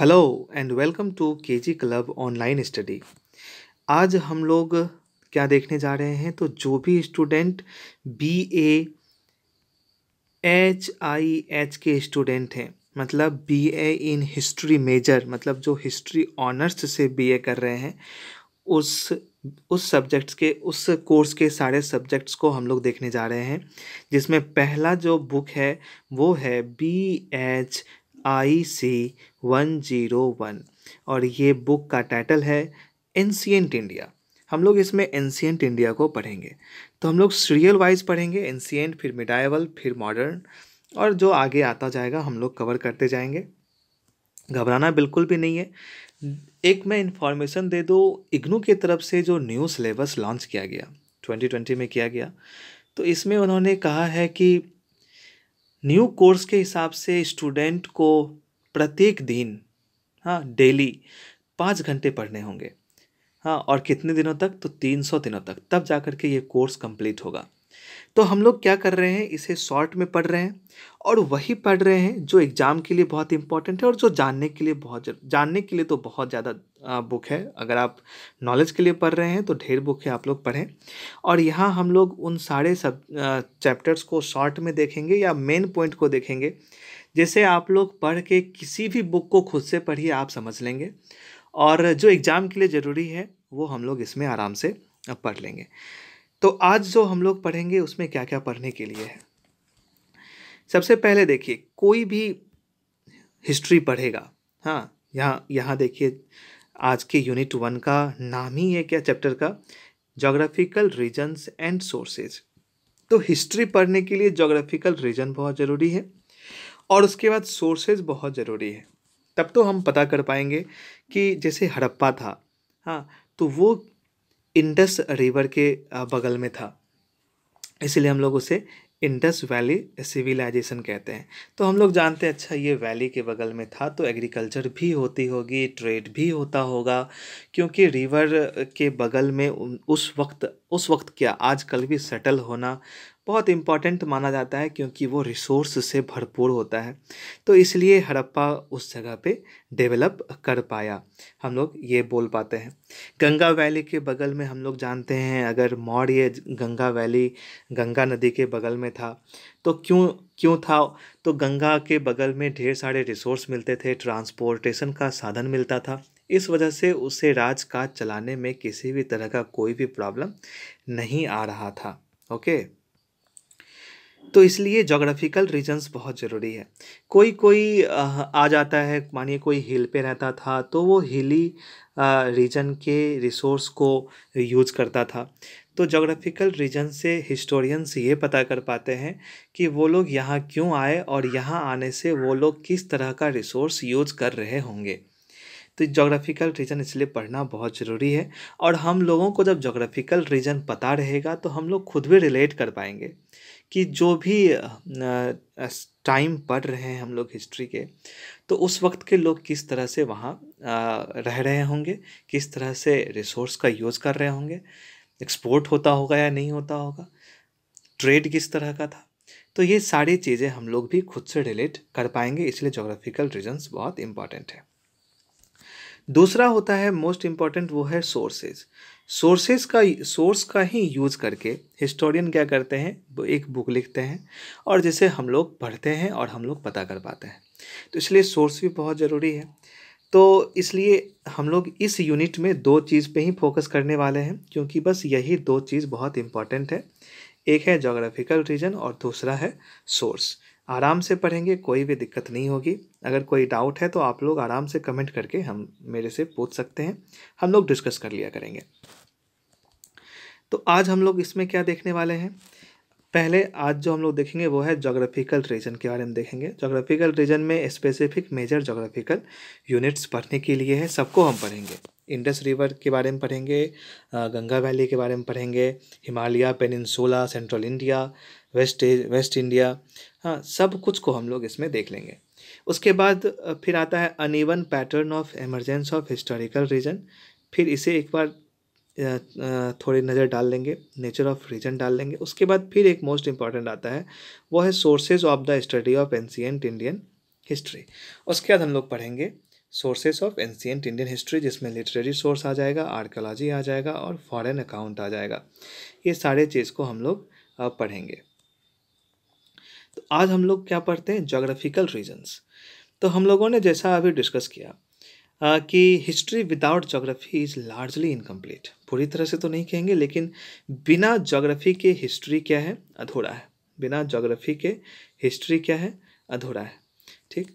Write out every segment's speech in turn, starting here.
Hello and welcome to के G club online study आज हम लोग क्या देखने जा रहे हैं तो जो भी student B A H I H के स्टूडेंट हैं मतलब B A in history major मतलब जो हिस्ट्री ऑनर्स से बी ए कर रहे हैं उस उस सब्जेक्ट्स के उस कोर्स के सारे सब्जेक्ट्स को हम लोग देखने जा रहे हैं जिसमें पहला जो बुक है वो है B H I C one zero one और ये बुक का टाइटल है एनशियंट इंडिया हम लोग इसमें एनशियंट इंडिया को पढ़ेंगे तो हम लोग सीरियल वाइज पढ़ेंगे एनशियंट फिर मिडाइवल फिर मॉडर्न और जो आगे आता जाएगा हम लोग कवर करते जाएंगे घबराना बिल्कुल भी नहीं है एक मैं इन्फॉर्मेशन दे दूँ इग्नू की तरफ से जो न्यू सिलेबस लॉन्च किया गया 2020 में किया गया तो इसमें उन्होंने कहा है कि न्यू कोर्स के हिसाब से स्टूडेंट को प्रत्येक दिन हाँ डेली पाँच घंटे पढ़ने होंगे हाँ और कितने दिनों तक तो तीन सौ दिनों तक तब जा कर के ये कोर्स कंप्लीट होगा तो हम लोग क्या कर रहे हैं इसे शॉर्ट में पढ़ रहे हैं और वही पढ़ रहे हैं जो एग्ज़ाम के लिए बहुत इंपॉर्टेंट है और जो जानने के लिए बहुत जानने के लिए तो बहुत ज़्यादा बुक है अगर आप नॉलेज के लिए पढ़ रहे हैं तो ढेर बुक है आप लोग पढ़ें और यहाँ हम लोग उन सारे सब चैप्टर्स को शॉर्ट में देखेंगे या मेन पॉइंट को देखेंगे जैसे आप लोग पढ़ के किसी भी बुक को खुद से पढ़िए आप समझ लेंगे और जो एग्ज़ाम के लिए ज़रूरी है वो हम लोग इसमें आराम से पढ़ लेंगे तो आज जो हम लोग पढ़ेंगे उसमें क्या क्या पढ़ने के लिए है सबसे पहले देखिए कोई भी हिस्ट्री पढ़ेगा हाँ यहाँ यहाँ देखिए आज के यूनिट वन का नाम ही है क्या चैप्टर का जोग्राफिकल रीजन्स एंड सोर्सेज तो हिस्ट्री पढ़ने के लिए जोग्राफिकल रीजन बहुत ज़रूरी है और उसके बाद सोर्सेज बहुत ज़रूरी है तब तो हम पता कर पाएंगे कि जैसे हड़प्पा था हाँ तो वो इंडस रिवर के बगल में था इसलिए हम लोग उसे इंडस वैली सिविलाइजेशन कहते हैं तो हम लोग जानते हैं अच्छा ये वैली के बगल में था तो एग्रीकल्चर भी होती होगी ट्रेड भी होता होगा क्योंकि रिवर के बगल में उस वक्त उस वक्त क्या आजकल भी सेटल होना बहुत इम्पॉर्टेंट माना जाता है क्योंकि वो रिसोर्स से भरपूर होता है तो इसलिए हड़प्पा उस जगह पे डेवलप कर पाया हम लोग ये बोल पाते हैं गंगा वैली के बगल में हम लोग जानते हैं अगर मौर्य गंगा वैली गंगा नदी के बगल में था तो क्यों क्यों था तो गंगा के बगल में ढेर सारे रिसोर्स मिलते थे ट्रांसपोर्टेशन का साधन मिलता था इस वजह से उसे राज चलाने में किसी भी तरह का कोई भी प्रॉब्लम नहीं आ रहा था ओके तो इसलिए जोग्राफिकल रीजन्स बहुत ज़रूरी है कोई कोई आ जाता है मानिए कोई हिल पे रहता था तो वो हिली रीजन के रिसोर्स को यूज़ करता था तो जोग्राफिकल रीजन से हिस्टोरियंस ये पता कर पाते हैं कि वो लोग यहाँ क्यों आए और यहाँ आने से वो लोग किस तरह का रिसोर्स यूज़ कर रहे होंगे तो जोग्राफिकल रीजन इसलिए पढ़ना बहुत ज़रूरी है और हम लोगों को जब जोग्राफिकल रीजन पता रहेगा तो हम लोग खुद भी रिलेट कर पाएंगे कि जो भी टाइम पढ़ रहे हैं हम लोग हिस्ट्री के तो उस वक्त के लोग किस तरह से वहाँ रह रहे होंगे किस तरह से रिसोर्स का यूज़ कर रहे होंगे एक्सपोर्ट होता होगा या नहीं होता होगा ट्रेड किस तरह का था तो ये सारी चीज़ें हम लोग भी खुद से रिलेट कर पाएंगे इसलिए जोग्राफिकल रीजन्स बहुत इम्पॉर्टेंट है दूसरा होता है मोस्ट इम्पॉर्टेंट वो है सोर्सेज सोर्सेज का सोर्स का ही यूज़ करके हिस्टोरियन क्या करते हैं एक बुक लिखते हैं और जिसे हम लोग पढ़ते हैं और हम लोग पता कर पाते हैं तो इसलिए सोर्स भी बहुत ज़रूरी है तो इसलिए हम लोग इस यूनिट में दो चीज़ पे ही फोकस करने वाले हैं क्योंकि बस यही दो चीज़ बहुत इम्पॉर्टेंट है एक है जोग्राफिकल रीजन और दूसरा है सोर्स आराम से पढ़ेंगे कोई भी दिक्कत नहीं होगी अगर कोई डाउट है तो आप लोग आराम से कमेंट करके हम मेरे से पूछ सकते हैं हम लोग डिस्कस कर लिया करेंगे तो आज हम लोग इसमें क्या देखने वाले हैं पहले आज जो हम लोग देखेंगे वो है जोग्राफिकल रीजन के बारे में देखेंगे जोग्राफिकल रीजन में स्पेसिफिक मेजर जोग्राफिकल यूनिट्स पढ़ने के लिए है सबको हम पढ़ेंगे इंडस रिवर के बारे में पढ़ेंगे गंगा वैली के बारे में पढ़ेंगे Himalaya peninsula central India west west India हाँ सब कुछ को हम लोग इसमें देख लेंगे उसके बाद फिर आता है uneven pattern of emergence of historical region फिर इसे एक बार थोड़ी नज़र डाल लेंगे नेचर ऑफ रीजन डाल लेंगे उसके बाद फिर एक मोस्ट इंपॉर्टेंट आता है वो है sources of the study of ancient Indian history उसके बाद हम लोग पढ़ेंगे sources of ancient Indian history जिसमें लिटरेरी सोर्स आ जाएगा आर्कोलॉजी आ जाएगा और फॉरेन अकाउंट आ जाएगा ये सारे चीज़ को हम लोग पढ़ेंगे तो आज हम लोग क्या पढ़ते हैं जोग्राफिकल रीजन्स तो हम लोगों ने जैसा अभी डिस्कस किया कि history without geography is largely incomplete पूरी तरह से तो नहीं कहेंगे लेकिन बिना जोग्राफी के हिस्ट्री क्या है अधूरा है बिना जोग्राफी के हिस्ट्री क्या है अधूरा है ठीक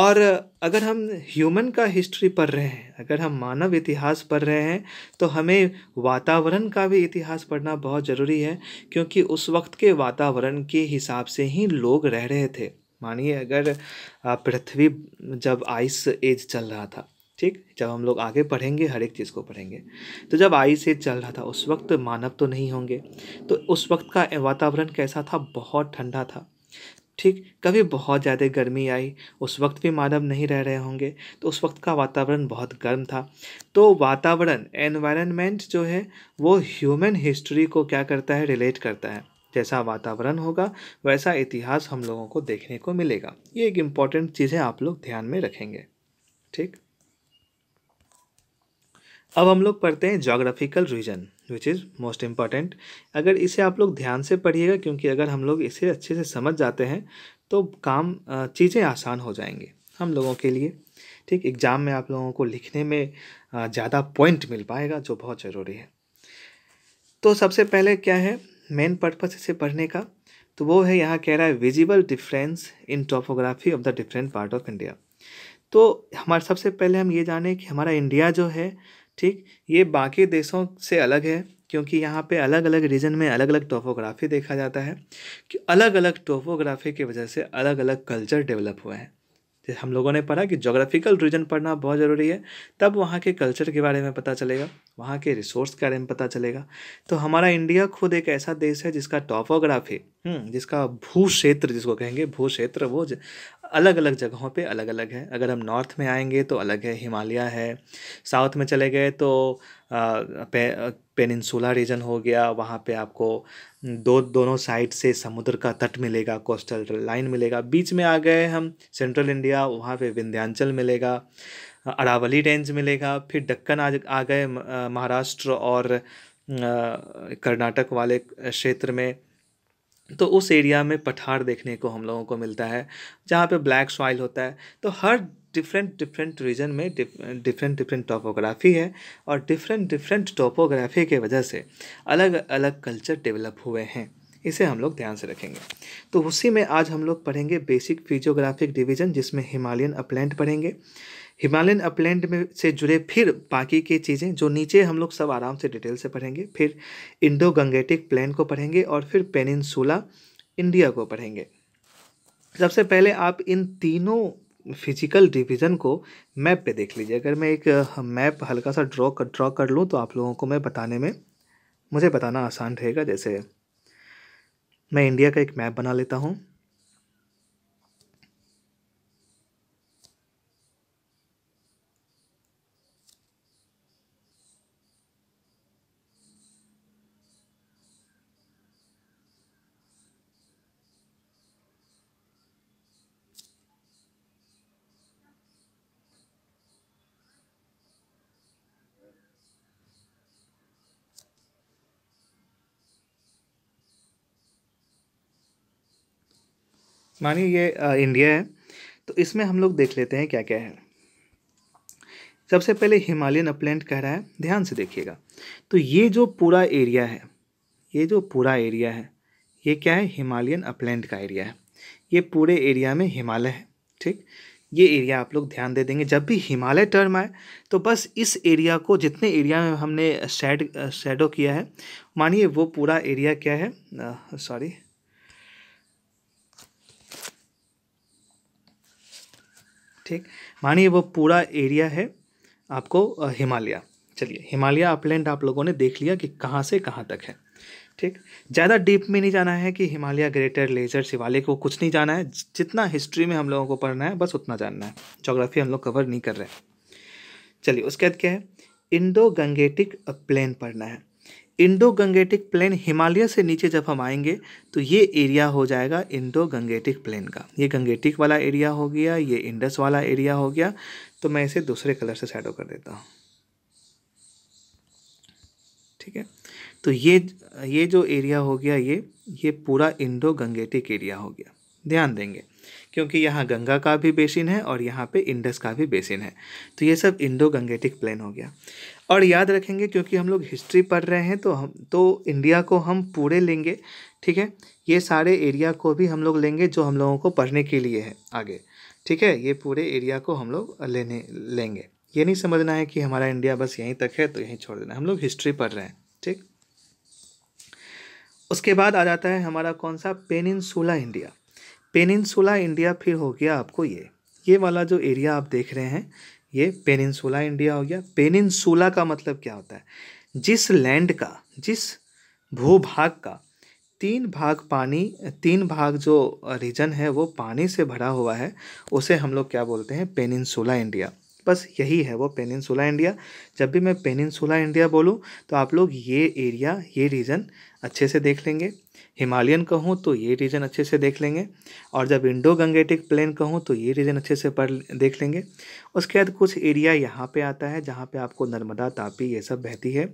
और अगर हम ह्यूमन का हिस्ट्री पढ़ रहे हैं अगर हम मानव इतिहास पढ़ रहे हैं तो हमें वातावरण का भी इतिहास पढ़ना बहुत ज़रूरी है क्योंकि उस वक्त के वातावरण के हिसाब से ही लोग रह रहे थे मानिए अगर पृथ्वी जब आइस एज चल रहा था ठीक जब हम लोग आगे पढ़ेंगे हर एक चीज़ को पढ़ेंगे तो जब आई से चल रहा था उस वक्त मानव तो नहीं होंगे तो उस वक्त का वातावरण कैसा था बहुत ठंडा था ठीक कभी बहुत ज़्यादा गर्मी आई उस वक्त भी मानव नहीं रह रहे होंगे तो उस वक्त का वातावरण बहुत गर्म था तो वातावरण एनवायरनमेंट जो है वो ह्यूमन हिस्ट्री को क्या करता है रिलेट करता है जैसा वातावरण होगा वैसा इतिहास हम लोगों को देखने को मिलेगा ये एक इम्पॉर्टेंट चीज़ है आप लोग ध्यान में रखेंगे ठीक अब हम लोग पढ़ते हैं geographical region which is most important अगर इसे आप लोग ध्यान से पढ़िएगा क्योंकि अगर हम लोग इसे अच्छे से समझ जाते हैं तो काम चीज़ें आसान हो जाएंगे हम लोगों के लिए ठीक एग्ज़ाम में आप लोगों को लिखने में ज़्यादा पॉइंट मिल पाएगा जो बहुत ज़रूरी है तो सबसे पहले क्या है मेन पर्पस इसे पढ़ने का तो वो है यहाँ कह रहा है visible difference in topography of the different part of India तो हमारे सबसे पहले हम ये जाने कि हमारा इंडिया जो है ठीक ये बाकी देशों से अलग है क्योंकि यहाँ पे अलग अलग रीजन में अलग अलग टोपोग्राफी देखा जाता है कि अलग अलग टोपोग्राफी की वजह से अलग अलग कल्चर डेवलप हुए हैं जैसे तो हम लोगों ने पढ़ा कि जोग्राफिकल रीजन पढ़ना बहुत ज़रूरी है तब वहाँ के कल्चर के बारे में पता चलेगा वहाँ के रिसोर्स के बारे में पता चलेगा तो हमारा इंडिया खुद एक ऐसा देश है जिसका टोपोग्राफी हम्म, जिसका भू क्षेत्र जिसको कहेंगे भू क्षेत्र वो अलग अलग जगहों पे अलग अलग है अगर हम नॉर्थ में आएंगे तो अलग है हिमालय है साउथ में चले गए तो पे, पेनिनसुला रीजन हो गया वहाँ पे आपको दो दोनों साइड से समुद्र का तट मिलेगा कोस्टल लाइन मिलेगा बीच में आ गए हम सेंट्रल इंडिया वहाँ पे विंध्यांचल मिलेगा अरावली रेंज मिलेगा फिर दक्कन आ, आ गए महाराष्ट्र और कर्नाटक वाले क्षेत्र में तो उस एरिया में पठार देखने को हम लोगों को मिलता है जहाँ पे ब्लैक सॉइल होता है तो हर डिफरेंट डिफरेंट रीजन में डिफरेंट डिफरेंट टोपोग्राफी है और डिफरेंट डिफरेंट टोपोग्राफी के वजह से अलग अलग कल्चर डेवलप हुए हैं इसे हम लोग ध्यान से रखेंगे तो उसी में आज हम लोग पढ़ेंगे बेसिक फिजियोग्राफिक डिवीजन जिसमें हिमालयन अपलैंड पढ़ेंगे हिमालयन अपलैंड में से जुड़े फिर बाकी की चीज़ें जो नीचे हम लोग सब आराम से डिटेल से पढ़ेंगे फिर इंडो गंगेटिक प्लान को पढ़ेंगे और फिर पेनिनसुला इंडिया को पढ़ेंगे सबसे पहले आप इन तीनों फिजिकल डिवीज़न को मैप पे देख लीजिए अगर मैं एक मैप हल्का सा ड्रॉ कर ड्रॉ कर लूँ तो आप लोगों को मैं बताने में मुझे बताना आसान रहेगा जैसे मैं इंडिया का एक मैप बना लेता हूँ मानिए ये आ, इंडिया है तो इसमें हम लोग देख लेते हैं क्या क्या है सबसे पहले हिमालयन अपलैंड कह रहा है ध्यान से देखिएगा तो ये जो पूरा एरिया है ये जो पूरा एरिया है ये क्या है हिमालयन अपलैंड का एरिया है ये पूरे एरिया में हिमालय है ठीक ये एरिया आप लोग ध्यान दे देंगे जब भी हिमालय टर्म आए तो बस इस एरिया को जितने एरिया में हमने शेड शेडो किया है मानिए वो पूरा एरिया क्या है सॉरी ठीक मानिए वो पूरा एरिया है आपको हिमालय चलिए हिमालय अपलैंड आप लोगों ने देख लिया कि कहाँ से कहाँ तक है ठीक ज़्यादा डीप में नहीं जाना है कि हिमालय ग्रेटर लेजर शिवालय को कुछ नहीं जाना है जितना हिस्ट्री में हम लोगों को पढ़ना है बस उतना जानना है जोग्राफी हम लोग कवर नहीं कर रहे हैं चलिए उसके बाद क्या है इंडो गंगेटिक प्लेन पढ़ना है इंडो गंगेटिक प्लेन हिमालय से नीचे जब हम आएंगे तो ये एरिया हो जाएगा इंडो गंगेटिक प्लेन का ये गंगेटिक वाला एरिया हो गया ये इंडस वाला एरिया हो गया तो मैं इसे दूसरे कलर से शेडो कर देता हूँ ठीक है तो ये ये जो एरिया हो गया ये ये पूरा इंडो गंगेटिक एरिया हो गया ध्यान देंगे क्योंकि यहाँ गंगा का भी बेसिन है और यहाँ पे इंडस का भी बेसिन है तो ये सब इंडो गंगेटिक प्लेन हो गया और याद रखेंगे क्योंकि हम लोग हिस्ट्री पढ़ रहे हैं तो हम तो इंडिया को हम पूरे लेंगे ठीक है ये सारे एरिया को भी हम लोग लेंगे जो हम लोगों को पढ़ने के लिए है आगे ठीक है ये पूरे एरिया को हम लोग लेने लेंगे ये नहीं समझना है कि हमारा इंडिया बस यहीं तक है तो यहीं छोड़ देना हम लोग हिस्ट्री पढ़ रहे हैं ठीक उसके बाद आ जाता है हमारा कौन सा पेनिनसुला इंडिया पेनिनसुला इंडिया फिर हो गया आपको ये ये वाला जो एरिया आप देख रहे हैं ये पेनिनसुला इंडिया हो गया पेनिनसुला का मतलब क्या होता है जिस लैंड का जिस भूभाग का तीन भाग पानी तीन भाग जो रीजन है वो पानी से भरा हुआ है उसे हम लोग क्या बोलते हैं पेनिनसुला इंडिया बस यही है वो पेनिनसुला इंडिया जब भी मैं पेनिनसुला इंडिया बोलूँ तो आप लोग ये एरिया ये रीजन अच्छे से देख लेंगे हिमालयन कहूँ तो ये रीजन अच्छे से देख लेंगे और जब इंडो गंगेटिक प्लेन कहूँ तो ये रीजन अच्छे से पढ़ देख लेंगे उसके बाद कुछ एरिया यहाँ पे आता है जहाँ पे आपको नर्मदा तापी ये सब बहती है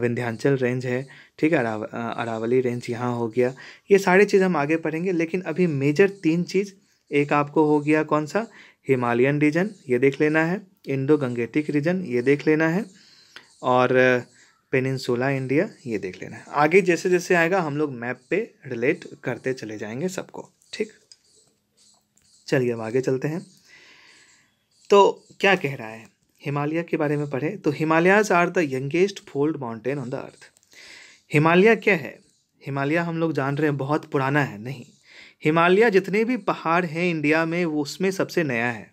विंध्यांचल रेंज है ठीक है अराव अरावली रेंज यहाँ हो गया ये सारी चीज़ हम आगे पढ़ेंगे लेकिन अभी मेजर तीन चीज़ एक आपको हो गया कौन सा हिमालयन रीजन ये देख लेना है इंडो गंगेटिक रीजन ये देख लेना है और पेनिनसोला इंडिया ये देख लेना है आगे जैसे जैसे आएगा हम लोग मैप पे रिलेट करते चले जाएंगे सबको ठीक चलिए अब आगे चलते हैं तो क्या कह रहा है हिमालय के बारे में पढ़े तो Himalayas are the youngest fold mountain on the earth Himalaya क्या है हिमालय हम लोग जान रहे हैं बहुत पुराना है नहीं हिमालय जितने भी पहाड़ हैं इंडिया में वो उसमें सबसे नया है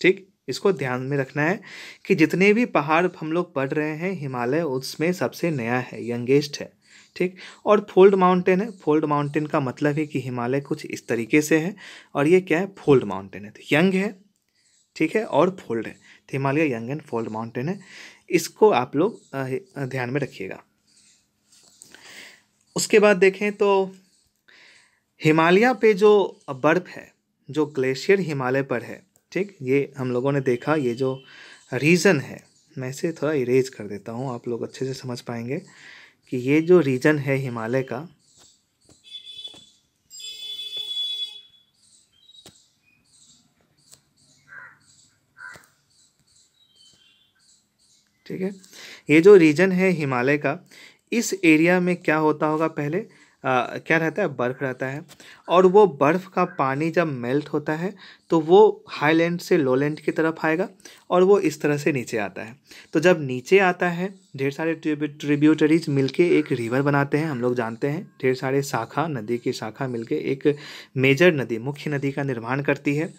ठीक इसको ध्यान में रखना है कि जितने भी पहाड़ हम लोग पढ़ रहे हैं हिमालय उसमें सबसे नया है यंगेस्ट है ठीक और फोल्ड माउंटेन है फोल्ड माउंटेन का मतलब है कि हिमालय कुछ इस तरीके से है और ये क्या है फोल्ड माउंटेन है तो यंग है ठीक है और फोल्ड है तो Himalaya young and fold mountain है इसको आप लोग ध्यान में रखिएगा उसके बाद देखें तो हिमालय पे जो बर्फ़ है जो ग्लेशियर हिमालय पर है ठीक ये हम लोगों ने देखा ये जो रीज़न है मैं इसे थोड़ा इरेज कर देता हूँ आप लोग अच्छे से समझ पाएंगे कि ये जो रीजन है हिमालय का ठीक है ये जो रीजन है हिमालय का इस एरिया में क्या होता होगा पहले आ, क्या रहता है बर्फ रहता है और वो बर्फ़ का पानी जब मेल्ट होता है तो वो हाई लैंड से लो लैंड की तरफ आएगा और वो इस तरह से नीचे आता है तो जब नीचे आता है ढेर सारे ट्रिब्यूटरीज मिलके एक रिवर बनाते हैं हम लोग जानते हैं ढेर सारे शाखा नदी की शाखा मिलके एक मेजर नदी मुख्य नदी का निर्माण करती है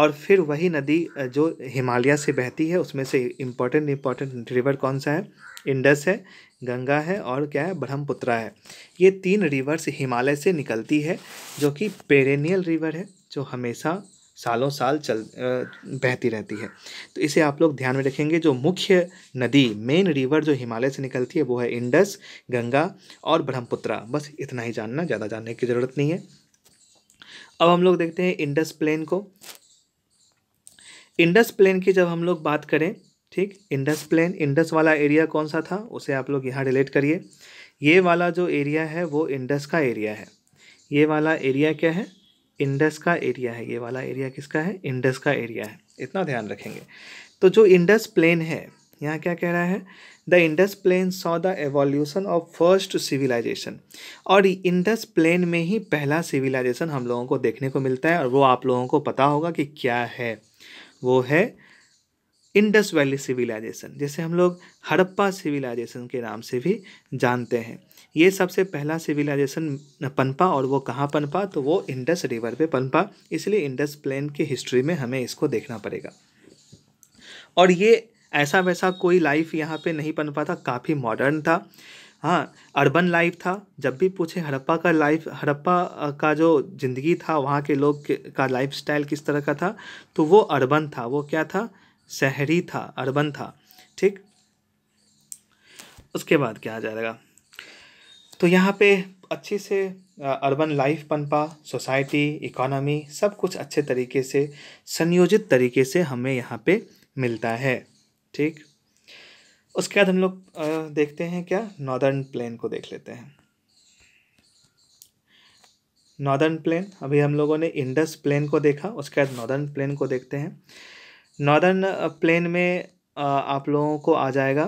और फिर वही नदी जो हिमालय से बहती है उसमें से इम्पॉर्टेंट इम्पोर्टेंट रिवर कौन सा है इंडस है गंगा है और क्या है ब्रह्मपुत्रा है ये तीन रिवर्स हिमालय से निकलती है जो कि पेरेनियल रिवर है जो हमेशा सालों साल चल बहती रहती है तो इसे आप लोग ध्यान में रखेंगे जो मुख्य नदी मेन रिवर जो हिमालय से निकलती है वो है इंडस गंगा और ब्रह्मपुत्रा बस इतना ही जानना ज़्यादा जानने की ज़रूरत नहीं है अब हम लोग देखते हैं इंडस प्लेन को इंडस प्लेन की जब हम लोग बात करें ठीक इंडस प्लेन इंडस वाला एरिया कौन सा था उसे आप लोग यहाँ डिलीट करिए ये वाला जो एरिया है वो इंडस का एरिया है ये वाला एरिया क्या है इंडस का एरिया है ये वाला एरिया किसका है इंडस का एरिया है इतना ध्यान रखेंगे तो जो इंडस प्लेन है यहाँ क्या कह रहा है the Indus plain saw the evolution of first civilization और इंडस प्लेन में ही पहला सिविलाइजेशन हम लोगों को देखने को मिलता है और वो आप लोगों को पता होगा कि क्या है वो है इंडस वैली सिविलाइजेशन जैसे हम लोग हड़प्पा सिविलाइजेशन के नाम से भी जानते हैं ये सबसे पहला सिविलाइजेशन पनपा और वो कहाँ पनपा तो वो इंडस रिवर पे पनपा इसलिए इंडस प्लेन की हिस्ट्री में हमें इसको देखना पड़ेगा और ये ऐसा वैसा कोई लाइफ यहाँ पे नहीं पनपा था काफ़ी मॉडर्न था हाँ अर्बन लाइफ था जब भी पूछे हड़प्पा का लाइफ हड़प्पा का जो ज़िंदगी था वहाँ के लोग का लाइफ स्टाइल किस तरह का था तो वो अर्बन था वो क्या था शहरी था अर्बन था ठीक उसके बाद क्या आ जाएगा तो यहाँ पे अच्छे से अर्बन लाइफ पनपा सोसाइटी इकोनॉमी सब कुछ अच्छे तरीके से संयोजित तरीके से हमें यहाँ पे मिलता है ठीक उसके बाद हम लोग देखते हैं क्या नॉर्दर्न प्लेन को देख लेते हैं नॉर्दर्न प्लेन अभी हम लोगों ने इंडस प्लेन को देखा उसके बाद नॉर्दर्न प्लेन को देखते हैं नॉर्दर्न प्लेन uh, में uh, आप लोगों को आ जाएगा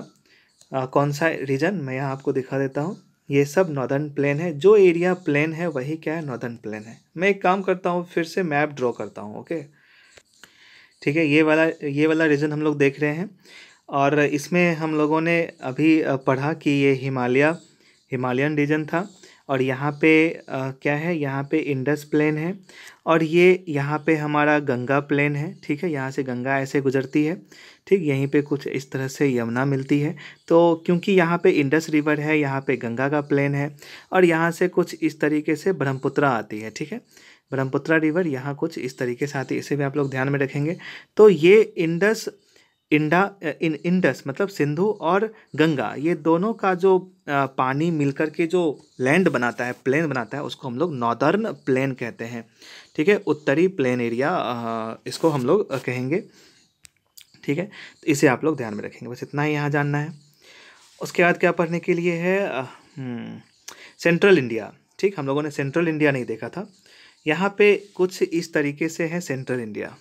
uh, कौन सा रीजन मैं यहाँ आपको दिखा देता हूँ ये सब नॉर्दर्न प्लेन है जो एरिया प्लेन है वही क्या है नॉर्दर्न प्लेन है मैं एक काम करता हूँ फिर से मैप ड्रॉ करता हूँ ओके ठीक है ये वाला ये वाला रीजन हम लोग देख रहे हैं और इसमें हम लोगों ने अभी पढ़ा कि ये हिमालय हिमालयन रीजन था और यहाँ पे क्या है यहाँ पे इंडस प्लेन है और ये यहाँ पे हमारा गंगा प्लेन है ठीक है यहाँ से गंगा ऐसे गुजरती है ठीक यहीं पे कुछ इस तरह से यमुना मिलती है तो क्योंकि यहाँ पे इंडस रिवर है यहाँ पे गंगा का प्लेन है और यहाँ से कुछ इस तरीके से ब्रह्मपुत्रा आती है ठीक है ब्रह्मपुत्रा रिवर यहाँ कुछ इस तरीके से आती है इसे भी आप लोग ध्यान में रखेंगे तो ये इंडस इंडा इन इंडस मतलब सिंधु और गंगा ये दोनों का जो पानी मिलकर के जो लैंड बनाता है प्लेन बनाता है उसको हम लोग नॉर्दर्न प्लेन कहते हैं ठीक है उत्तरी प्लेन एरिया इसको हम लोग कहेंगे ठीक है तो इसे आप लोग ध्यान में रखेंगे बस इतना ही यहाँ जानना है उसके बाद क्या पढ़ने के लिए है हम्म, सेंट्रल इंडिया ठीक हम लोगों ने सेंट्रल इंडिया नहीं देखा था यहाँ पे कुछ इस तरीके से है सेंट्रल इंडिया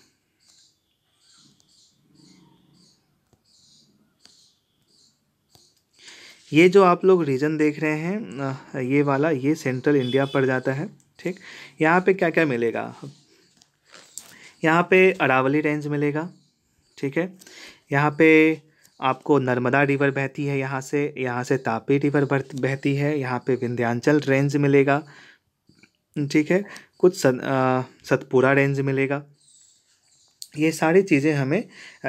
ये जो आप लोग रीजन देख रहे हैं ये वाला ये सेंट्रल इंडिया पड़ जाता है ठीक यहाँ पे क्या क्या मिलेगा यहाँ पे अरावली रेंज मिलेगा ठीक है यहाँ पे आपको नर्मदा रिवर बहती है यहाँ से यहाँ से तापी रिवर बहती है यहाँ पे विंध्यांचल रेंज मिलेगा ठीक है कुछ सत, सतपुरा रेंज मिलेगा ये सारी चीज़ें हमें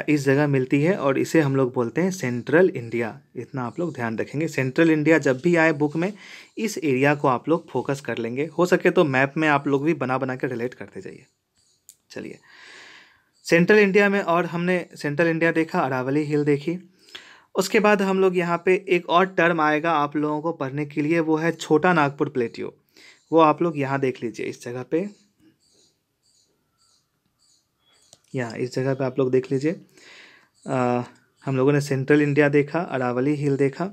इस जगह मिलती है और इसे हम लोग बोलते हैं सेंट्रल इंडिया इतना आप लोग ध्यान रखेंगे सेंट्रल इंडिया जब भी आए बुक में इस एरिया को आप लोग फोकस कर लेंगे हो सके तो मैप में आप लोग भी बना बना के रिलेट करते जाइए चलिए सेंट्रल इंडिया में और हमने सेंट्रल इंडिया देखा अरावली हिल देखी उसके बाद हम लोग यहाँ पर एक और टर्म आएगा आप लोगों को पढ़ने के लिए वो है छोटा नागपुर प्लेटियो वो आप लोग यहाँ देख लीजिए इस जगह पर यहाँ इस जगह पे आप लोग देख लीजिए हम लोगों ने सेंट्रल इंडिया देखा अरावली हिल देखा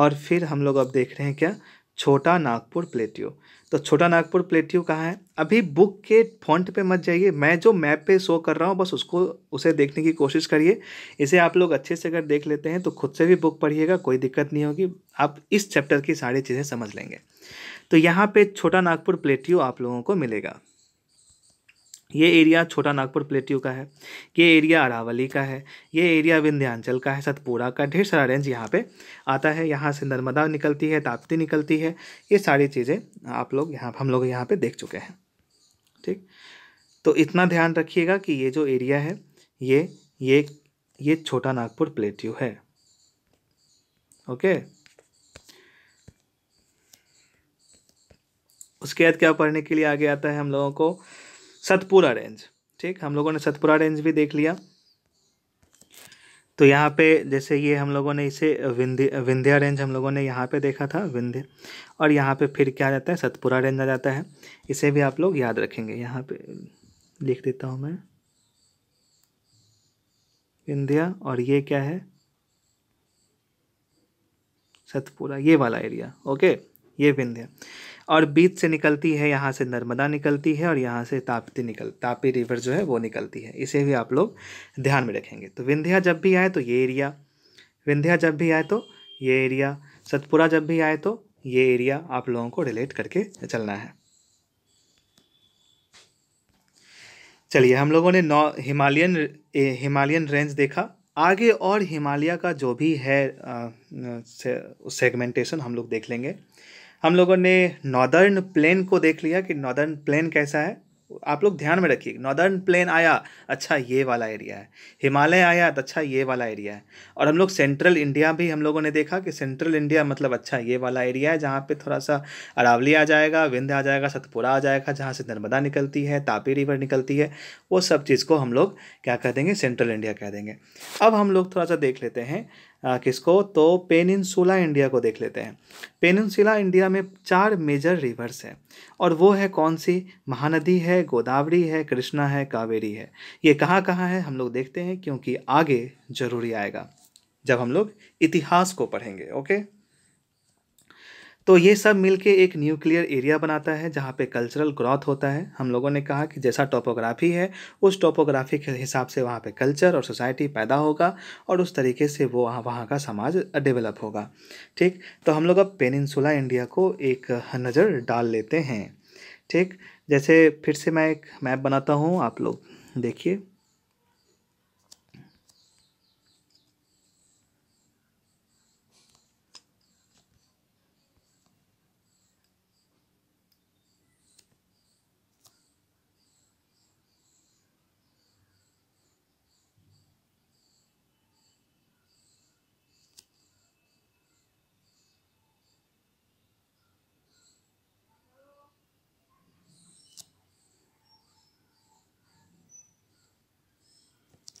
और फिर हम लोग अब देख रहे हैं क्या छोटा नागपुर प्लेट्यू तो छोटा नागपुर प्लेट्यू कहाँ है अभी बुक के फ्रंट पे मत जाइए मैं जो मैप पे शो कर रहा हूँ बस उसको उसे देखने की कोशिश करिए इसे आप लोग अच्छे से अगर देख लेते हैं तो खुद से भी बुक पढ़िएगा कोई दिक्कत नहीं होगी आप इस चैप्टर की सारी चीज़ें समझ लेंगे तो यहाँ पे छोटा नागपुर प्लेट्यू आप लोगों को मिलेगा ये एरिया छोटा नागपुर प्लेट्यू का है ये एरिया अरावली का है ये एरिया विंध्यांचल का है सतपुरा का ढेर सारा रेंज यहाँ पे आता है यहाँ से नर्मदा निकलती है ताप्ती निकलती है ये सारी चीज़ें आप लोग यहाँ हम लोग यहाँ पे देख चुके हैं ठीक तो इतना ध्यान रखिएगा कि ये जो एरिया है ये ये ये छोटा नागपुर प्लेट्यू है ओके उसके बाद क्या पढ़ने के लिए आगे आता है हम लोगों को सतपुरा रेंज ठीक हम लोगों ने सतपुरा रेंज भी देख लिया तो यहाँ पे जैसे ये हम लोगों ने इसे विंध्य विंध्या रेंज हम लोगों ने यहाँ पे देखा था विंध्य और यहाँ पे फिर क्या आ जाता है सतपुरा रेंज आ जाता है इसे भी आप लोग याद रखेंगे यहाँ पे लिख देता हूँ मैं विंध्या और ये क्या है सतपुरा ये वाला एरिया ओके ये विंध्या और बीच से निकलती है यहाँ से नर्मदा निकलती है और यहाँ से ताप्ती निकल तापी रिवर जो है वो निकलती है इसे भी आप लोग ध्यान में रखेंगे तो विंध्या जब भी आए तो ये एरिया विंध्या जब भी आए तो ये एरिया सतपुरा जब भी आए तो ये एरिया आप लोगों को रिलेट करके चलना है चलिए हम लोगों ने नौ हिमालयन हिमालयन रेंज देखा आगे और हिमालय का जो भी है सेगमेंटेशन हम लोग देख लेंगे हम लोगों ने नॉर्दर्न प्लेन को देख लिया कि नॉर्दर्न प्लेन कैसा है आप लोग ध्यान में रखिए नॉर्दर्न प्लेन आया अच्छा ये वाला एरिया है हिमालय आया तो अच्छा ये वाला एरिया है और हम लोग सेंट्रल इंडिया भी हम लोगों ने देखा कि सेंट्रल इंडिया मतलब अच्छा ये वाला एरिया है जहाँ पे थोड़ा सा अरावली आ जाएगा विंध्य आ जाएगा सतपुरा आ जाएगा जहाँ से नर्मदा निकलती है तापी रिवर निकलती है वो सब चीज़ को हम लोग क्या कह देंगे सेंट्रल इंडिया कह देंगे अब हम लोग थोड़ा सा देख लेते हैं किसको तो पेनिनसुला इंडिया को देख लेते हैं पेनिनसुला इंडिया में चार मेजर रिवर्स हैं और वो है कौन सी महानदी है गोदावरी है कृष्णा है कावेरी है ये कहाँ कहाँ है हम लोग देखते हैं क्योंकि आगे ज़रूरी आएगा जब हम लोग इतिहास को पढ़ेंगे ओके तो ये सब मिलके एक न्यूक्लियर एरिया बनाता है जहाँ पे कल्चरल ग्रोथ होता है हम लोगों ने कहा कि जैसा टोपोग्राफी है उस टोपोग्राफी के हिसाब से वहाँ पे कल्चर और सोसाइटी पैदा होगा और उस तरीके से वो वहाँ वहाँ का समाज डेवलप होगा ठीक तो हम लोग अब पेनिनसुला इंडिया को एक नज़र डाल लेते हैं ठीक जैसे फिर से मैं एक मैप बनाता हूँ आप लोग देखिए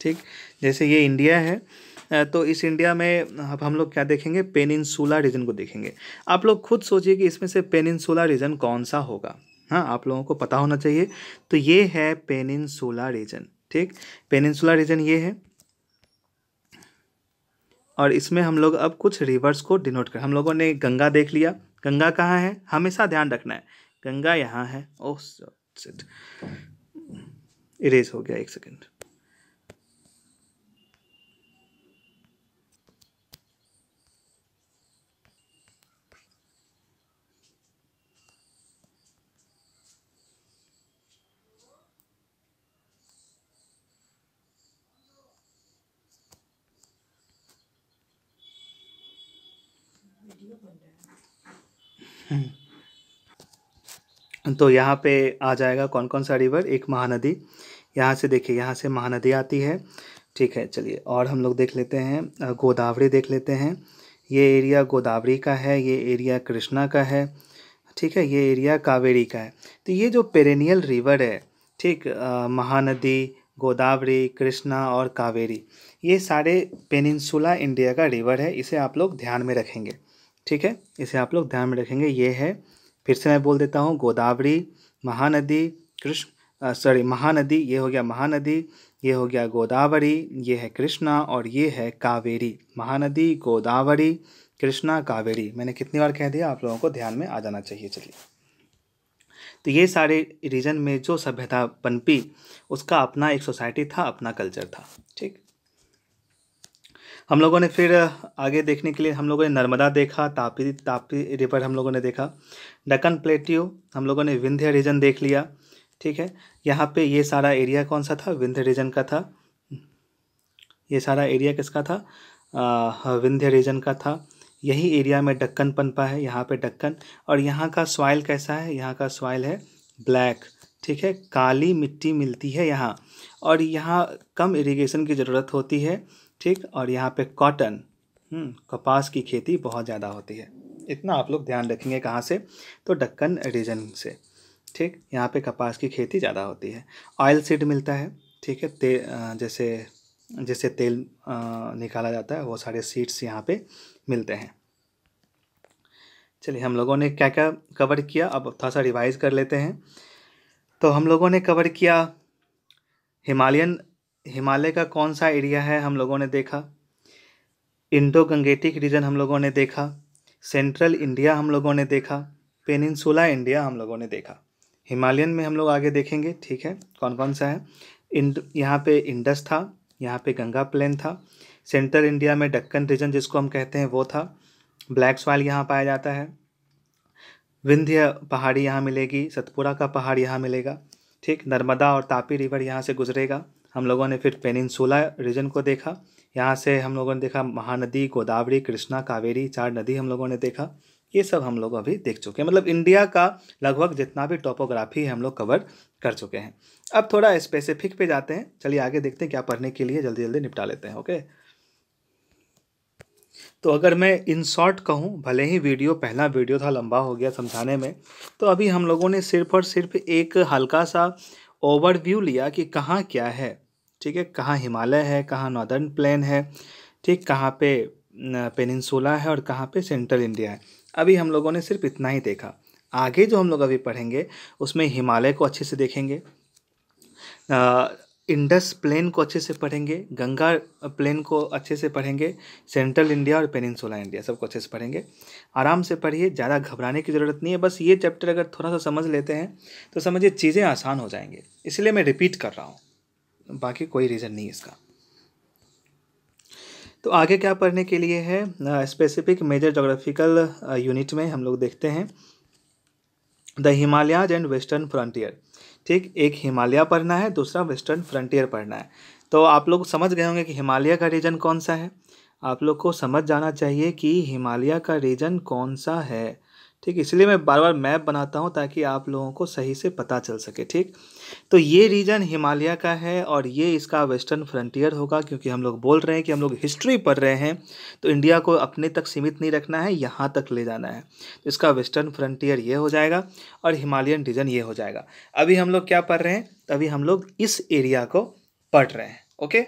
ठीक जैसे ये इंडिया है तो इस इंडिया में अब हम लोग क्या देखेंगे पेनिनसुला रीजन को देखेंगे आप लोग खुद सोचिए कि इसमें से पेनिनसुला रीजन कौन सा होगा हाँ आप लोगों को पता होना चाहिए तो ये है पेनिनसुला रीजन ठीक पेनिनसुला रीजन ये है और इसमें हम लोग अब कुछ रिवर्स को डिनोट कर हम लोगों ने गंगा देख लिया गंगा कहाँ है हमेशा ध्यान रखना है गंगा यहाँ है ओह इरेज हो गया एक सेकेंड हम्म। तो यहाँ पे आ जाएगा कौन कौन सा रिवर एक महानदी यहाँ से देखिए यहाँ से महानदी आती है ठीक है चलिए और हम लोग देख लेते हैं गोदावरी देख लेते हैं ये एरिया गोदावरी का है ये एरिया कृष्णा का है ठीक है ये एरिया कावेरी का है तो ये जो पेरेनियल रिवर है ठीक महानदी गोदावरी कृष्णा और कावेरी ये सारे पेनिनसुला इंडिया का रिवर है इसे आप लोग ध्यान में रखेंगे ठीक है इसे आप लोग ध्यान में रखेंगे ये है फिर से मैं बोल देता हूँ गोदावरी महानदी कृष्ण सॉरी महानदी ये हो गया महानदी ये हो गया गोदावरी ये है कृष्णा और ये है कावेरी महानदी गोदावरी कृष्णा कावेरी मैंने कितनी बार कह दिया आप लोगों को ध्यान में आ जाना चाहिए चलिए तो ये सारे रीजन में जो सभ्यता पनपी उसका अपना एक सोसाइटी था अपना कल्चर था ठीक हम लोगों ने फिर आगे देखने के लिए हम लोगों ने नर्मदा देखा तापी तापी रिवर हम लोगों ने देखा डकन प्लेट्यू हम लोगों ने विंध्य रीजन देख लिया ठीक है यहाँ पे ये सारा एरिया कौन सा था विंध्य रीजन का था ये सारा एरिया किसका था हाँ, विंध्य रीजन का था यही एरिया में डक्कन पनपा है यहाँ पे डक्कन और यहाँ का सॉइल कैसा है यहाँ का सॉइल है ब्लैक ठीक है काली मिट्टी मिलती है यहाँ और यहाँ कम इरिगेशन की ज़रूरत होती है ठीक और यहाँ पे कॉटन हम्म, कपास की खेती बहुत ज़्यादा होती है इतना आप लोग ध्यान रखेंगे कहाँ से तो डक्कन रीजन से ठीक यहाँ पे कपास की खेती ज़्यादा होती है ऑयल सीड मिलता है ठीक है ते जैसे जैसे तेल निकाला जाता है वो सारे सीड्स यहाँ पे मिलते हैं चलिए हम लोगों ने क्या क्या कवर किया अब थोड़ा सा रिवाइज कर लेते हैं तो हम लोगों ने कवर किया हिमालयन हिमालय का कौन सा एरिया है हम लोगों ने देखा इंडो गंगेटिक रीजन हम लोगों ने देखा सेंट्रल इंडिया हम लोगों ने देखा पेनिनसुला इंडिया हम लोगों ने देखा हिमालयन में हम लोग आगे देखेंगे ठीक है कौन कौन सा है इंड यहाँ पे इंडस था यहाँ पे गंगा प्लेन था सेंट्रल इंडिया में डक्कन रीजन जिसको हम कहते हैं वो था ब्लैक सॉइल यहाँ पाया जाता है विंध्य पहाड़ी यहाँ मिलेगी सतपुरा का पहाड़ यहाँ मिलेगा ठीक नर्मदा और तापी रिवर यहाँ से गुजरेगा हम लोगों ने फिर पेनिनसुला रीजन को देखा यहाँ से हम लोगों ने देखा महानदी गोदावरी कृष्णा कावेरी चार नदी हम लोगों ने देखा ये सब हम लोग अभी देख चुके हैं मतलब इंडिया का लगभग जितना भी टोपोग्राफी हम लोग कवर कर चुके हैं अब थोड़ा स्पेसिफिक पे जाते हैं चलिए आगे देखते हैं क्या पढ़ने के लिए जल्दी जल्दी निपटा लेते हैं ओके तो अगर मैं इन शॉर्ट कहूँ भले ही वीडियो पहला वीडियो था लंबा हो गया समझाने में तो अभी हम लोगों ने सिर्फ और सिर्फ एक हल्का सा ओवरव्यू लिया कि कहाँ क्या है ठीक है कहाँ हिमालय है कहाँ नॉर्दर्न प्लेन है ठीक कहाँ पे पेनिनसुला है और कहाँ पे सेंट्रल इंडिया है अभी हम लोगों ने सिर्फ इतना ही देखा आगे जो हम लोग अभी पढ़ेंगे उसमें हिमालय को अच्छे से देखेंगे इंडस प्लेन को अच्छे से पढ़ेंगे गंगा प्लेन को अच्छे से पढ़ेंगे सेंट्रल इंडिया और पेनिनसोला इंडिया सबको अच्छे से पढ़ेंगे आराम से पढ़िए ज़्यादा घबराने की ज़रूरत नहीं है बस ये चैप्टर अगर थोड़ा सा समझ लेते हैं तो समझिए चीज़ें आसान हो जाएंगे इसलिए मैं रिपीट कर रहा हूँ बाकी कोई रीज़न नहीं इसका तो आगे क्या पढ़ने के लिए है स्पेसिफिक मेजर जोग्राफिकल यूनिट में हम लोग देखते हैं the Himalayas and western frontier ठीक एक हिमालय पढ़ना है दूसरा वेस्टर्न फ्रंटियर पढ़ना है तो आप लोग समझ गए होंगे कि हिमालय का रीजन कौन सा है आप लोग को समझ जाना चाहिए कि हिमालय का रीजन कौन सा है ठीक इसलिए मैं बार बार मैप बनाता हूँ ताकि आप लोगों को सही से पता चल सके ठीक तो ये रीजन हिमालय का है और ये इसका वेस्टर्न फ्रंटियर होगा क्योंकि हम लोग बोल रहे हैं कि हम लोग हिस्ट्री पढ़ रहे हैं तो इंडिया को अपने तक सीमित नहीं रखना है यहाँ तक ले जाना है तो इसका वेस्टर्न फ्रंटियर ये हो जाएगा और हिमालयन रीजन ये हो जाएगा अभी हम लोग क्या पढ़ रहे हैं अभी हम लोग इस एरिया को पढ़ रहे हैं ओके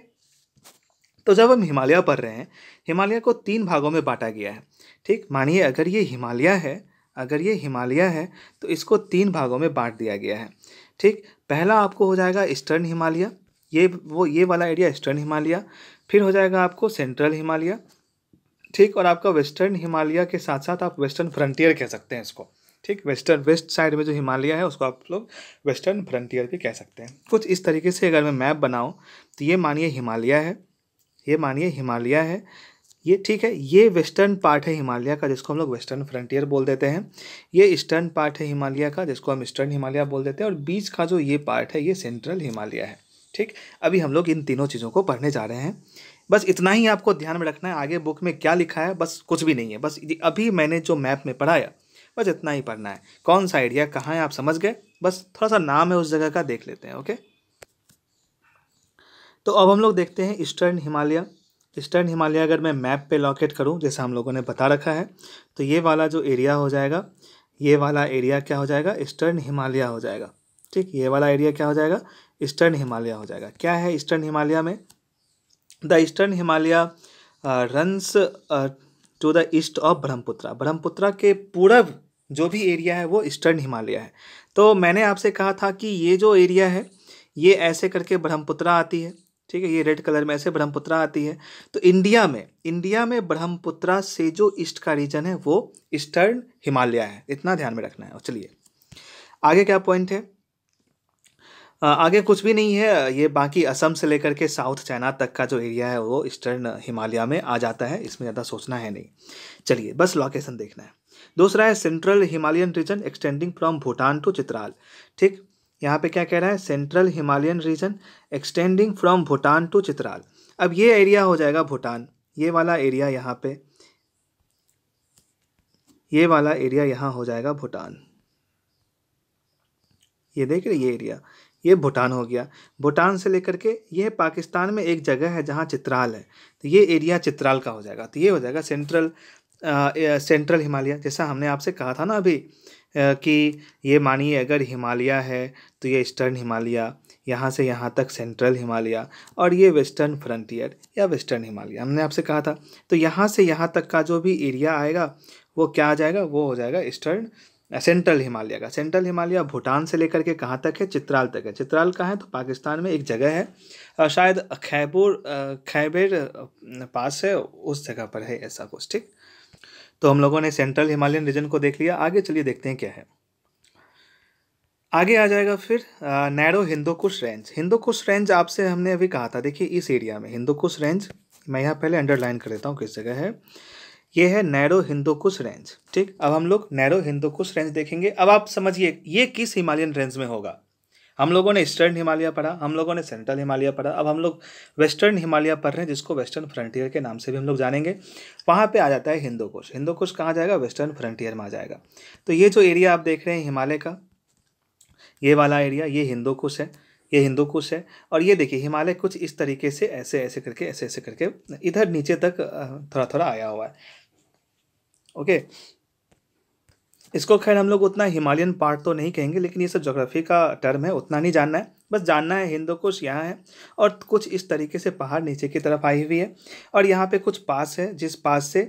तो जब हम हिमालय पढ़ रहे हैं हिमालय को तीन भागों में बांटा गया है ठीक मानिए अगर ये हिमालय है अगर ये हिमालय है तो इसको तीन भागों में बांट दिया गया है ठीक पहला आपको हो जाएगा ईस्टर्न हिमालय ये वो ये वाला एरिया ईस्टर्न हिमालय फिर हो जाएगा आपको सेंट्रल हिमालय ठीक और आपका वेस्टर्न हिमालय के साथ साथ आप वेस्टर्न फ्रंटियर कह सकते हैं इसको ठीक वेस्टर्न वेस्ट साइड में जो हिमालय है उसको आप लोग वेस्टर्न फ्रंटियर भी कह सकते हैं कुछ इस तरीके से अगर मैं मैप बनाऊँ तो ये मानिए हिमालय है ये मानिए हिमालय है ये ठीक है ये वेस्टर्न पार्ट है हिमालय का जिसको हम लोग वेस्टर्न फ्रंटियर बोल देते हैं ये ईस्टर्न पार्ट है हिमालय का जिसको हम ईस्टर्न हिमालय बोल देते हैं और बीच का जो ये पार्ट है ये सेंट्रल हिमालय है ठीक अभी हम लोग इन तीनों चीज़ों को पढ़ने जा रहे हैं बस इतना ही आपको ध्यान में रखना है आगे बुक में क्या लिखा है बस कुछ भी नहीं है बस अभी मैंने जो मैप में पढ़ाया बस इतना ही पढ़ना है कौन सा आइडिया कहाँ है आप समझ गए बस थोड़ा सा नाम है उस जगह का देख लेते हैं ओके तो अब हम लोग देखते हैं ईस्टर्न हिमालय ईस्टर्न हिमालय अगर मैं मैप पे लॉकेट करूँ जैसे हम लोगों ने बता रखा है तो ये वाला जो एरिया हो जाएगा ये वाला एरिया क्या हो जाएगा ईस्टर्न हिमालय हो जाएगा ठीक ये वाला एरिया क्या हो जाएगा ईस्टर्न हिमालय हो जाएगा क्या है ईस्टर्न हिमालय में the eastern Himalaya runs to the east of Brahmaputra Brahmaputra के पूर्व जो भी एरिया है वो ईस्टर्न हिमालय है तो मैंने आपसे कहा था कि ये जो एरिया है ये ऐसे करके ब्रह्मपुत्रा आती है ठीक है ये रेड कलर में ऐसे ब्रह्मपुत्रा आती है तो इंडिया में इंडिया में ब्रह्मपुत्रा से जो ईस्ट का रीजन है वो ईस्टर्न हिमालय है इतना ध्यान में रखना है चलिए आगे क्या पॉइंट है आगे कुछ भी नहीं है ये बाकी असम से लेकर के साउथ चाइना तक का जो एरिया है वो ईस्टर्न हिमालय में आ जाता है इसमें ज़्यादा सोचना है नहीं चलिए बस लोकेशन देखना है दूसरा है central Himalayan region extending from Bhutan to Chitral ठीक यहाँ पे क्या कह रहा है central Himalayan region extending from Bhutan to Chitral अब ये एरिया हो जाएगा भूटान ये वाला एरिया यहाँ पे ये वाला एरिया यहाँ हो जाएगा भूटान ये देख रहे ये एरिया ये भूटान हो गया भूटान से लेकर के ये पाकिस्तान में एक जगह है जहाँ चित्राल है तो ये एरिया चित्राल का हो जाएगा तो ये हो जाएगा सेंट्रल सेंट्रल हिमालय जैसा हमने आपसे कहा था ना अभी कि ये मानिए अगर हिमालय है तो ये ईस्टर्न हिमालय यहाँ से यहाँ तक सेंट्रल हिमालय और ये वेस्टर्न फ्रंटियर या वेस्टर्न हिमालय हमने आपसे कहा था तो यहाँ से यहाँ तक का जो भी एरिया आएगा वो क्या आ जाएगा वो हो जाएगा ईस्टर्न सेंट्रल हिमालय का सेंट्रल हिमालय भूटान से लेकर के कहाँ तक है चित्राल तक है चित्राल कहाँ है तो पाकिस्तान में एक जगह है और शायद खैबुर खैबेर पास है उस जगह पर है ऐसा कुछ ठीक तो हम लोगों ने सेंट्रल हिमालयन रीजन को देख लिया आगे चलिए देखते हैं क्या है आगे आ जाएगा फिर narrow Hindu Kush range Hindu Kush range आपसे हमने अभी कहा था देखिए इस एरिया में हिंदो कुश रेंज मैं यहाँ पहले अंडरलाइन कर देता हूँ किस जगह है ये है नैरो हिंदो कुश रेंज ठीक अब हम लोग नैरो हिंदो कुश रेंज देखेंगे अब आप समझिए ये किस हिमालयन रेंज में होगा हम लोगों ने ईस्टर्न हिमालय पढ़ा हम लोगों ने सेंट्रल हिमालय पढ़ा अब हम लोग वेस्टर्न हिमालय पढ़ रहे हैं जिसको वेस्टर्न फ्रंटियर के नाम से भी हम लोग जानेंगे वहाँ पर आ जाता है हिंदू कोश हिंदू कोश कहाँ जाएगा वेस्टर्न फ्रंटियर में आ जाएगा तो ये जो एरिया आप देख रहे हैं हिमालय का ये वाला एरिया ये हिंदू कुश है ये हिंदू कुश है और ये देखिए हिमालय कुछ इस तरीके से ऐसे ऐसे करके ऐसे ऐसे करके इधर नीचे तक थोड़ा थोड़ा आया हुआ है ओके इसको खैर हम लोग उतना हिमालयन पार्ट तो नहीं कहेंगे लेकिन ये सब जोग्राफी का टर्म है उतना नहीं जानना है बस जानना है कुछ यहाँ है और कुछ इस तरीके से पहाड़ नीचे की तरफ आई हुई है और यहाँ पे कुछ पास है जिस पास से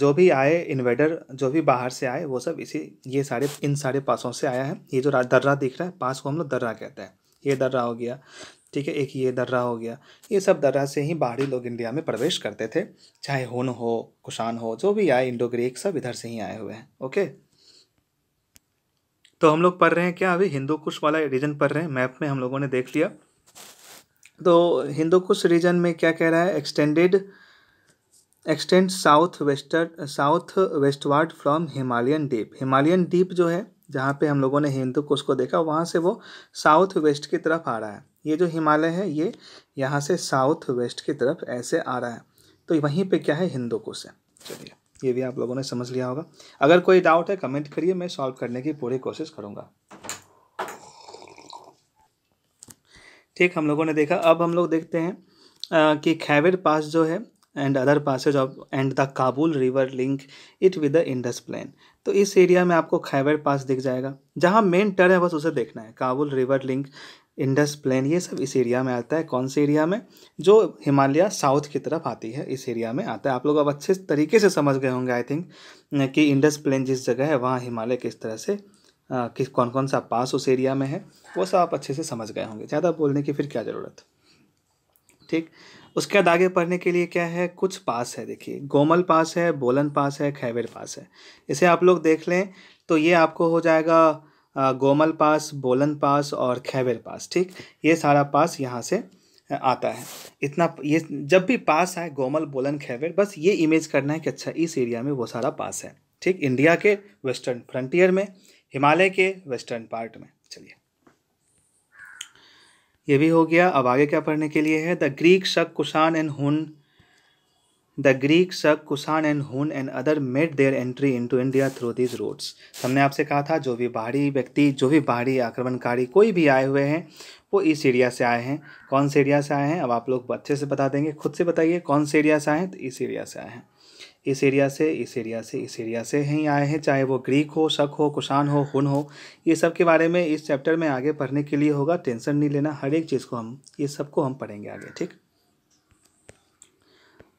जो भी आए इन्वेडर जो भी बाहर से आए वो सब इसी ये सारे इन सारे पासों से आया है ये जो दर्रा दिख रहा है पास को हम लोग दर्रा कहते हैं ये दर्रा हो गया ठीक है एक ये दर्रा हो गया ये सब दर्रा से ही बाहरी लोग इंडिया में प्रवेश करते थे चाहे हुन हो कुशान हो जो भी आए इंडो ग्रीक सब इधर से ही आए हुए हैं ओके तो हम लोग पढ़ रहे हैं क्या अभी हिंदू कुश वाला रीजन पढ़ रहे हैं मैप में हम लोगों ने देख लिया तो हिंदू कुश रीजन में क्या कह रहा है extended extend south western south westward from Himalayan deep Himalayan deep जो है जहाँ पे हम लोगों ने हिंदू कुश को देखा वहाँ से वो साउथ वेस्ट की तरफ आ रहा है ये जो हिमालय है ये यहाँ से साउथ वेस्ट की तरफ ऐसे आ रहा है तो वहीं पे क्या है हिंदू कुश है चलिए ये भी आप लोगों ने समझ लिया होगा अगर कोई डाउट है कमेंट करिए मैं सॉल्व करने की पूरी कोशिश करूँगा ठीक हम लोगों ने देखा अब हम लोग देखते हैं आ, कि खैवेर पास जो है and other passes of and the Kabul river link it with the Indus plain तो इस एरिया में आपको खैबर पास दिख जाएगा जहाँ मेन टर्न है बस उसे देखना है Kabul river link Indus plain ये सब इस एरिया में आता है कौन से एरिया में जो हिमालय साउथ की तरफ आती है इस एरिया में आता है आप लोग अब अच्छे तरीके से समझ गए होंगे आई थिंक कि इंडस प्लेन जिस जगह है वहाँ हिमालय किस तरह से किस कौन कौन सा पास उस एरिया में है वो सब आप अच्छे से समझ गए होंगे ज़्यादा बोलने की फिर क्या ज़रूरत ठीक उसके बाद आगे पढ़ने के लिए क्या है कुछ पास है देखिए गोमल पास है बोलन पास है खैबर पास है इसे आप लोग देख लें तो ये आपको हो जाएगा गोमल पास बोलन पास और खैबर पास ठीक ये सारा पास यहाँ से आता है इतना ये जब भी पास आए गोमल बोलन खैबर बस ये इमेज करना है कि अच्छा इस एरिया में वो सारा पास है ठीक इंडिया के वेस्टर्न फ्रंटियर में हिमालय के वेस्टर्न पार्ट में चलिए ये भी हो गया अब आगे क्या पढ़ने के लिए है the Greek Shaka Kushan and Hun the Greeks Kushan and Hun and other made their entry into India through these roads हमने आपसे कहा था जो भी बाहरी व्यक्ति जो भी बाहरी आक्रमणकारी कोई भी आए हुए हैं वो इस एरिया से आए हैं कौन से एरिया से आए हैं अब आप लोग अच्छे से बता देंगे खुद से बताइए कौन से एरिया से आए हैं तो इस एरिया से आए हैं इस एरिया से इस एरिया से इस एरिया से ही आए हैं चाहे वो ग्रीक हो शक हो कुशान हो हुन हो ये सब के बारे में इस चैप्टर में आगे पढ़ने के लिए होगा टेंशन नहीं लेना हर एक चीज़ को हम ये सबको हम पढ़ेंगे आगे ठीक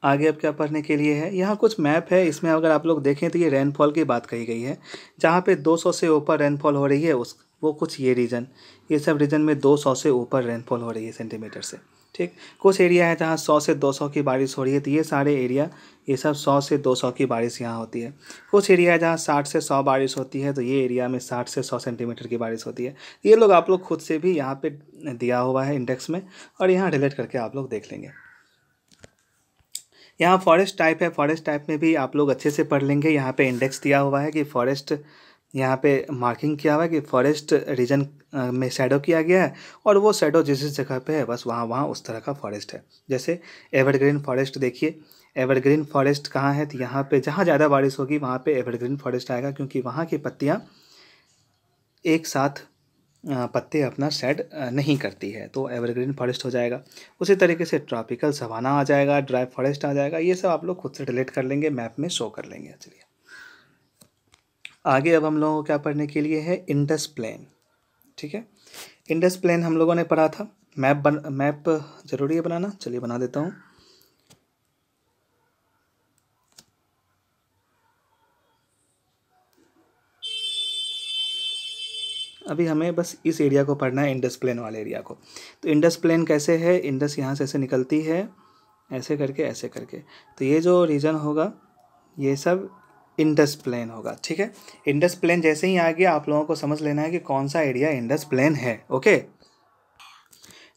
आगे अब क्या पढ़ने के लिए है यहाँ कुछ मैप है इसमें अगर आप लोग देखें तो ये रेनफॉल की बात कही गई है जहाँ पे 200 से ऊपर रेनफॉल हो रही है उस वो कुछ ये रीजन ये सब रीजन में 200 से ऊपर रेनफॉल हो रही है सेंटीमीटर से ठीक कुछ एरिया है जहाँ 100 से 200 की बारिश हो रही है तो ये सारे एरिया ये सब सौ से दो की बारिश यहाँ होती है कुछ एरिया है जहाँ साठ से सौ बारिश होती है तो ये एरिया में साठ से सौ सेंटीमीटर की बारिश होती है ये लोग आप लोग खुद से भी यहाँ पर दिया हुआ है इंडेक्स में और यहाँ रिलेट करके आप लोग देख लेंगे यहाँ फॉरेस्ट टाइप है फॉरेस्ट टाइप में भी आप लोग अच्छे से पढ़ लेंगे यहाँ पे इंडेक्स दिया हुआ है कि फॉरेस्ट यहाँ पे मार्किंग किया हुआ है कि फॉरेस्ट रीजन में शेडो किया गया है और वो शेडो जिस जिस जगह पे है बस वहाँ वहाँ उस तरह का फॉरेस्ट है जैसे एवरग्रीन फॉरेस्ट देखिए एवरग्रीन फॉरेस्ट कहाँ है तो यहाँ पर जहाँ ज़्यादा बारिश होगी वहाँ पर एवरग्रीन फॉरेस्ट आएगा क्योंकि वहाँ की पत्तियाँ एक साथ पत्ते अपना सेड नहीं करती है तो एवरग्रीन फॉरेस्ट हो जाएगा उसी तरीके से ट्रॉपिकल सवाना आ जाएगा ड्राई फॉरेस्ट आ जाएगा ये सब आप लोग खुद से डिलीट कर लेंगे मैप में शो कर लेंगे चलिए आगे अब हम लोगों को क्या पढ़ने के लिए है इंडस प्लेन ठीक है इंडस प्लेन हम लोगों ने पढ़ा था मैप बन मैप ज़रूरी है बनाना चलिए बना देता हूँ अभी हमें बस इस एरिया को पढ़ना है इंडस प्लेन वाले एरिया को तो इंडस प्लेन कैसे है इंडस यहाँ से ऐसे निकलती है ऐसे करके ऐसे करके तो ये जो रीजन होगा ये सब इंडस प्लेन होगा ठीक है इंडस प्लेन जैसे ही आ गया आप लोगों को समझ लेना है कि कौन सा एरिया इंडस प्लेन है ओके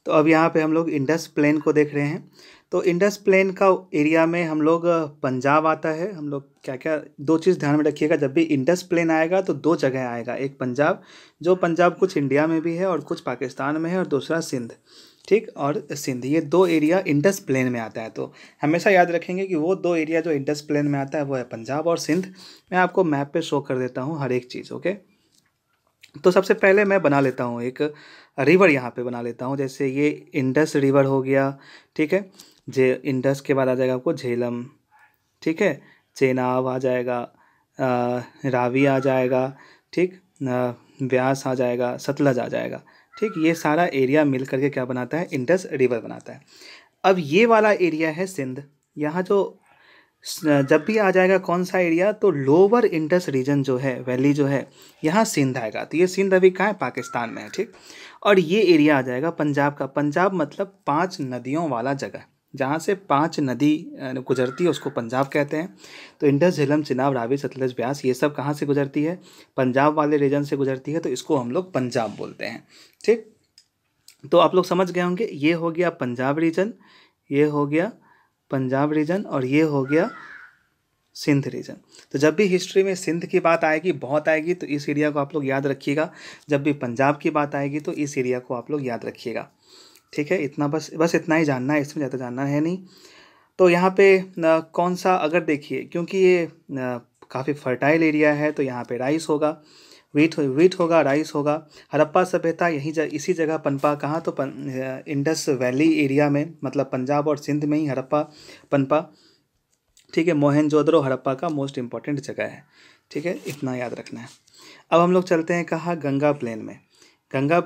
तो अब यहाँ पे हम लोग इंडस प्लेन को देख रहे हैं तो इंडस प्लेन का एरिया में हम लोग पंजाब आता है हम लोग क्या क्या दो चीज़ ध्यान में रखिएगा जब भी इंडस प्लेन आएगा तो दो जगह आएगा एक पंजाब जो पंजाब कुछ इंडिया में भी है और कुछ पाकिस्तान में है और दूसरा सिंध ठीक और सिंध ये दो एरिया इंडस प्लेन में आता है तो हमेशा याद रखेंगे कि वो दो एरिया जो इंडस प्लेन में आता है वो है पंजाब और सिंध मैं आपको मैप पे शो कर देता हूँ हर एक चीज़ ओके तो सबसे पहले मैं बना लेता हूँ एक रिवर यहाँ पे बना लेता हूँ जैसे ये इंडस रिवर हो गया ठीक है जे इंडस के बाद आ जाएगा आपको झेलम ठीक है चेनाब आ जाएगा आ, रावी आ जाएगा ठीक व्यास आ जाएगा सतलज आ जाएगा ठीक ये सारा एरिया मिल करके क्या बनाता है इंडस रिवर बनाता है अब ये वाला एरिया है सिंध यहाँ जो जब भी आ जाएगा कौन सा एरिया तो लोअर इंडस रीजन जो है वैली जो है यहाँ सिंध आएगा तो ये सिंध अभी कहाँ है पाकिस्तान में है ठीक और ये एरिया आ जाएगा पंजाब का पंजाब मतलब पांच नदियों वाला जगह जहाँ से पांच नदी गुजरती है उसको पंजाब कहते हैं तो इंडस झेलम चिनाब रावी सतलज ब्यास ये सब कहाँ से गुजरती है पंजाब वाले रीजन से गुजरती है तो इसको हम लोग पंजाब बोलते हैं ठीक तो आप लोग समझ गए होंगे ये हो गया पंजाब रीजन ये हो गया पंजाब रीजन और ये हो गया सिंध रीजन तो जब भी हिस्ट्री में सिंध की बात आएगी बहुत आएगी तो इस एरिया को आप लोग याद रखिएगा जब भी पंजाब की बात आएगी तो इस एरिया को आप लोग याद रखिएगा ठीक है इतना बस बस इतना ही जानना है इसमें ज़्यादा जानना है नहीं तो यहाँ पे कौन सा अगर देखिए क्योंकि ये काफ़ी फर्टाइल एरिया है तो यहाँ पे राइस होगा वीट हो, वीट होगा राइस होगा हड़प्पा सभ्यता यहीं जा, इसी जगह पनपा कहाँ तो पन, इंडस वैली एरिया में मतलब पंजाब और सिंध में ही हड़प्पा पनपा ठीक है मोहनजोदड़ो हड़प्पा का मोस्ट इंपॉर्टेंट जगह है ठीक है इतना याद रखना है अब हम लोग चलते हैं कहाँ गंगा प्लेन में गंगा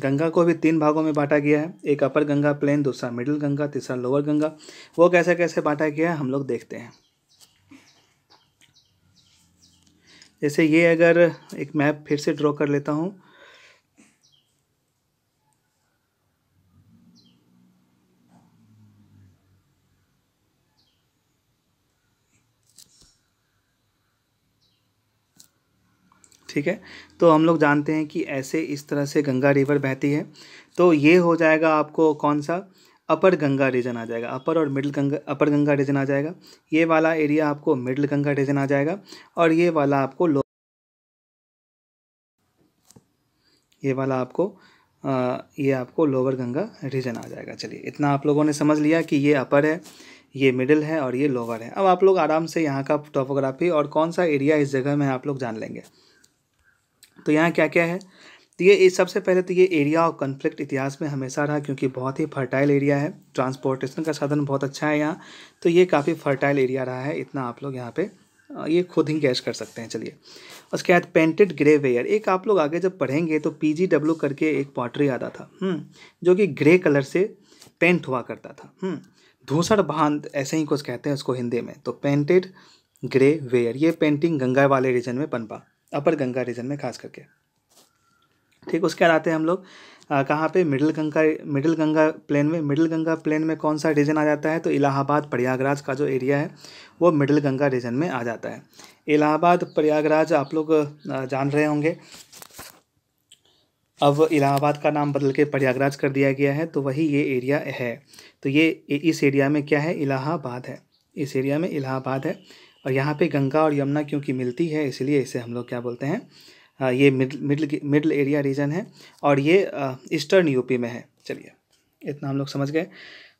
गंगा को भी तीन भागों में बांटा गया है एक अपर गंगा प्लेन दूसरा मिडिल गंगा तीसरा लोअर गंगा वो कैसे कैसे बांटा गया है हम लोग देखते हैं जैसे ये अगर एक मैप फिर से ड्रॉ कर लेता हूँ ठीक है तो हम लोग जानते हैं कि ऐसे इस तरह से गंगा रिवर बहती है तो ये हो जाएगा आपको कौन सा अपर गंगा रीजन आ जाएगा अपर और middle Ganga upper Ganga region आ जाएगा ये वाला एरिया आपको मिडिल गंगा रीजन आ जाएगा और ये वाला आपको लो ये वाला आपको आ, ये आपको लोअर गंगा रीजन आ जाएगा चलिए इतना आप लोगों ने समझ लिया कि ये अपर है ये मिडिल है और ये लोअर है अब आप लोग आराम से यहाँ का टोपोग्राफी और कौन सा एरिया इस जगह में आप लोग जान लेंगे तो यहाँ क्या क्या है तो ये सबसे पहले तो ये एरिया ऑफ कन्फ्लिक्ट इतिहास में हमेशा रहा क्योंकि बहुत ही फर्टाइल एरिया है ट्रांसपोर्टेशन का साधन बहुत अच्छा है यहाँ तो ये काफ़ी फर्टाइल एरिया रहा है इतना आप लोग यहाँ पे ये खुद ही कैश कर सकते हैं चलिए उसके बाद पेंटेड ग्रे वेयर एक आप लोग आगे जब पढ़ेंगे तो पी जी डब्ल्यू करके एक पॉटरी आता था हम्म, जो कि ग्रे कलर से पेंट हुआ करता था हम्म, धूसर भांत ऐसे ही कुछ कहते हैं उसको हिंदी में तो पेंटेड ग्रे वेयर ये पेंटिंग गंगा वाले रीजन में पनपा अपर गंगा रीजन में खास करके ठीक उसके बाद आते हैं हम लोग कहाँ पे middle Ganga middle Ganga plain में मिडिल गंगा प्लेन में कौन सा रीजन आ जाता है तो इलाहाबाद प्रयागराज का जो एरिया है वो मिडिल गंगा रीजन में आ जाता है इलाहाबाद प्रयागराज आप लोग जान रहे होंगे अब इलाहाबाद का नाम बदल के प्रयागराज कर दिया गया है तो वही ये एरिया है तो ये इस एरिया में क्या है इलाहाबाद है इस एरिया में इलाहाबाद है और यहाँ पे गंगा और यमुना क्योंकि मिलती है इसलिए इसे हम लोग क्या बोलते हैं ये मिडल मिडल एरिया रीजन है और ये ईस्टर्न यूपी में है चलिए इतना हम लोग समझ गए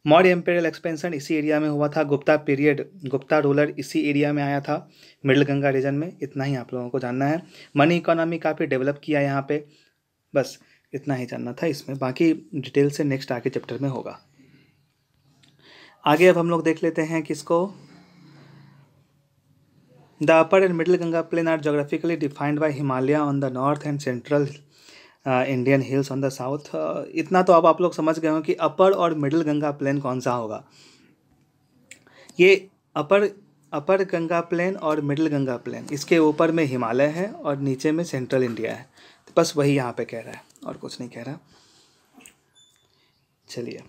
मौर्य एम्पेरियल एक्सपेंशन इसी एरिया में हुआ था गुप्ता पीरियड गुप्ता रूलर इसी एरिया में आया था मिडल गंगा रीजन में इतना ही आप लोगों को जानना है मनी इकोनॉमी काफ़ी डेवलप किया यहाँ पे बस इतना ही जानना था इसमें बाकी डिटेल से नेक्स्ट आगे चैप्टर में होगा आगे अब हम लोग देख लेते हैं किसको The upper and middle Ganga plain are geographically defined by Himalaya on the north and central Indian hills on the south इतना तो अब आप लोग समझ गए हो कि अपर और मिडिल गंगा प्लेन कौन सा होगा ये अपर अपर गंगा प्लेन और मिडिल गंगा प्लेन इसके ऊपर में हिमालय है और नीचे में सेंट्रल इंडिया है तो बस वही यहाँ पे कह रहा है और कुछ नहीं कह रहा चलिए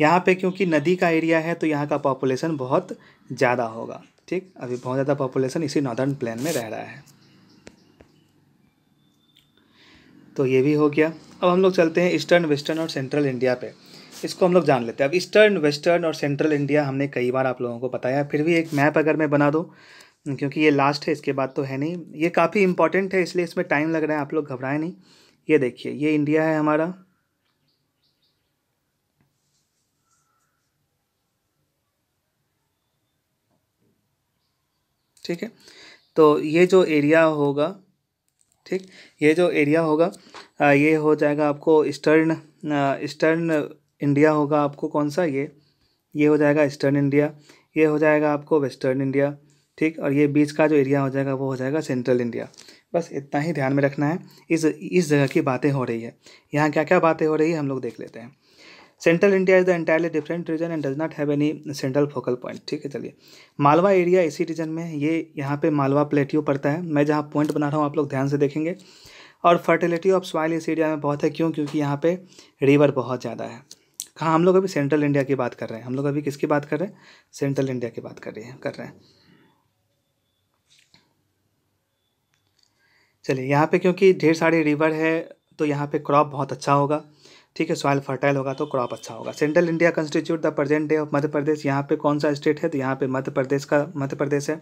यहाँ पे क्योंकि नदी का एरिया है तो यहाँ का पॉपुलेशन बहुत ज़्यादा होगा ठीक अभी बहुत ज़्यादा पॉपुलेशन इसी नॉर्दर्न प्लेन में रह रहा है तो ये भी हो गया अब हम लोग चलते हैं ईस्टर्न वेस्टर्न और सेंट्रल इंडिया पे इसको हम लोग जान लेते हैं अब ईस्टर्न वेस्टर्न और सेंट्रल इंडिया हमने कई बार आप लोगों को बताया फिर भी एक मैप अगर मैं बना दूँ क्योंकि ये लास्ट है इसके बाद तो है नहीं ये काफ़ी इंपॉर्टेंट है इसलिए इसमें टाइम लग रहा है आप लोग घबराएं नहीं ये देखिए ये इंडिया है हमारा ठीक है तो ये जो एरिया होगा ठीक ये जो एरिया होगा आ, ये हो जाएगा आपको ईस्टर्न ईस्टर्न इंडिया होगा आपको कौन सा ये ये हो जाएगा ईस्टर्न इंडिया ये हो जाएगा आपको वेस्टर्न इंडिया ठीक और ये बीच का जो एरिया हो जाएगा वो हो जाएगा सेंट्रल इंडिया बस इतना ही ध्यान में रखना है इस इस जगह की बातें हो रही है यहाँ क्या क्या बातें हो रही है हम लोग देख लेते हैं central India is the entirely different region and does not have any central focal point ठीक है चलिए मालवा एरिया इसी रीजन में ये यहाँ पे मालवा प्लेटियो पड़ता है मैं जहाँ पॉइंट बना रहा हूँ आप लोग ध्यान से देखेंगे और फर्टिलिटी ऑफ सॉइल इस एरिया में बहुत है क्यों क्योंकि यहाँ पे रिवर बहुत ज़्यादा है कहाँ हम लोग अभी सेंट्रल इंडिया की बात कर रहे हैं हम लोग अभी किसकी बात कर रहे हैं सेंट्रल इंडिया की बात कर रही है कर रहे हैं चलिए यहाँ पे क्योंकि ढेर सारे रिवर है तो यहाँ पे क्रॉप बहुत अच्छा होगा ठीक है सॉइल फर्टाइल होगा तो क्रॉप अच्छा होगा central India constitute the present day of Madhya Pradesh यहाँ पे कौन सा स्टेट है तो यहाँ पे मध्य प्रदेश का मध्य प्रदेश है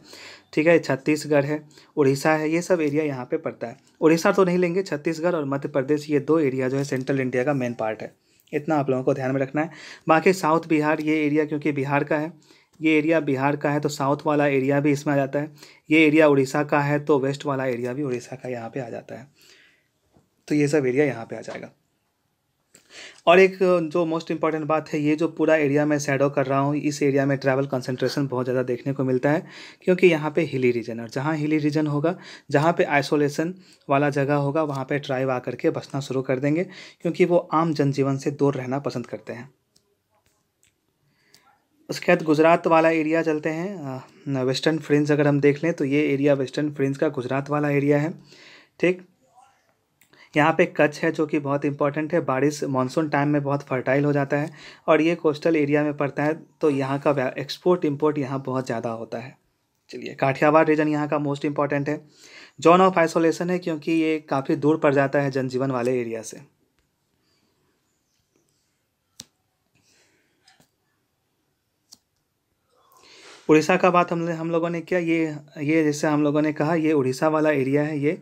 ठीक है छत्तीसगढ़ है उड़ीसा है ये सब एरिया यहाँ पे पड़ता है उड़ीसा तो नहीं लेंगे छत्तीसगढ़ और मध्य प्रदेश ये दो एरिया जो है सेंट्रल इंडिया का मेन पार्ट है इतना आप लोगों को ध्यान में रखना है बाकी साउथ बिहार ये एरिया क्योंकि बिहार का है ये एरिया बिहार का है तो साउथ वाला एरिया भी इसमें आ जाता है ये एरिया उड़ीसा का है तो वेस्ट वाला एरिया भी उड़ीसा का यहाँ पर आ जाता है तो ये सब एरिया यहाँ पर आ जाएगा और एक जो मोस्ट इंपॉर्टेंट बात है ये जो पूरा एरिया मैं सैडो कर रहा हूँ इस एरिया में ट्रैवल कंसनट्रेशन बहुत ज़्यादा देखने को मिलता है क्योंकि यहाँ पे हिली रीजन और जहाँ हिली रीजन होगा जहाँ पे आइसोलेशन वाला जगह होगा वहाँ पे ट्राइव आकर के बसना शुरू कर देंगे क्योंकि वो आम जनजीवन से दूर रहना पसंद करते हैं उसके बाद गुजरात वाला एरिया चलते हैं वेस्टर्न फ्रिंज अगर हम देख लें तो ये एरिया वेस्टर्न फ्रिंज का गुजरात वाला एरिया है ठीक यहाँ पे कच्छ है जो कि बहुत इंपॉर्टेंट है बारिश मानसून टाइम में बहुत फर्टाइल हो जाता है और ये कोस्टल एरिया में पड़ता है तो यहाँ का एक्सपोर्ट इम्पोर्ट यहाँ बहुत ज़्यादा होता है चलिए काठियावाड़ रीजन यहाँ का मोस्ट इम्पॉर्टेंट है जोन ऑफ आइसोलेशन है क्योंकि ये काफ़ी दूर पड़ जाता है जनजीवन वाले एरिया से उड़ीसा का बात हमने हम लोगों ने किया ये ये जैसे हम लोगों ने कहा ये उड़ीसा वाला एरिया है ये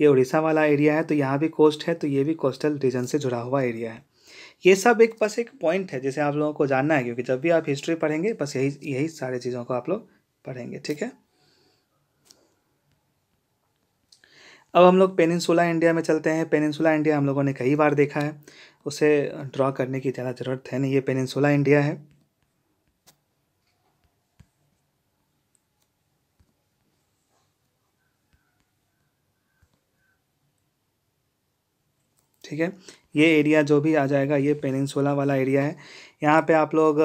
ये उड़ीसा वाला एरिया है तो यहाँ भी कोस्ट है तो ये भी कोस्टल रीजन से जुड़ा हुआ एरिया है ये सब एक बस एक पॉइंट है जिसे आप लोगों को जानना है क्योंकि जब भी आप हिस्ट्री पढ़ेंगे बस यही यही सारे चीज़ों को आप लोग पढ़ेंगे ठीक है अब हम लोग पेनिनसुला इंडिया में चलते हैं पेनिनसुला इंडिया हम लोगों ने कई बार देखा है उसे ड्रॉ करने की ज़्यादा ज़रूरत है नहीं ये पेनिनसुला इंडिया है ठीक है ये एरिया जो भी आ जाएगा ये पेनिनसुला वाला एरिया है यहाँ पे आप लोग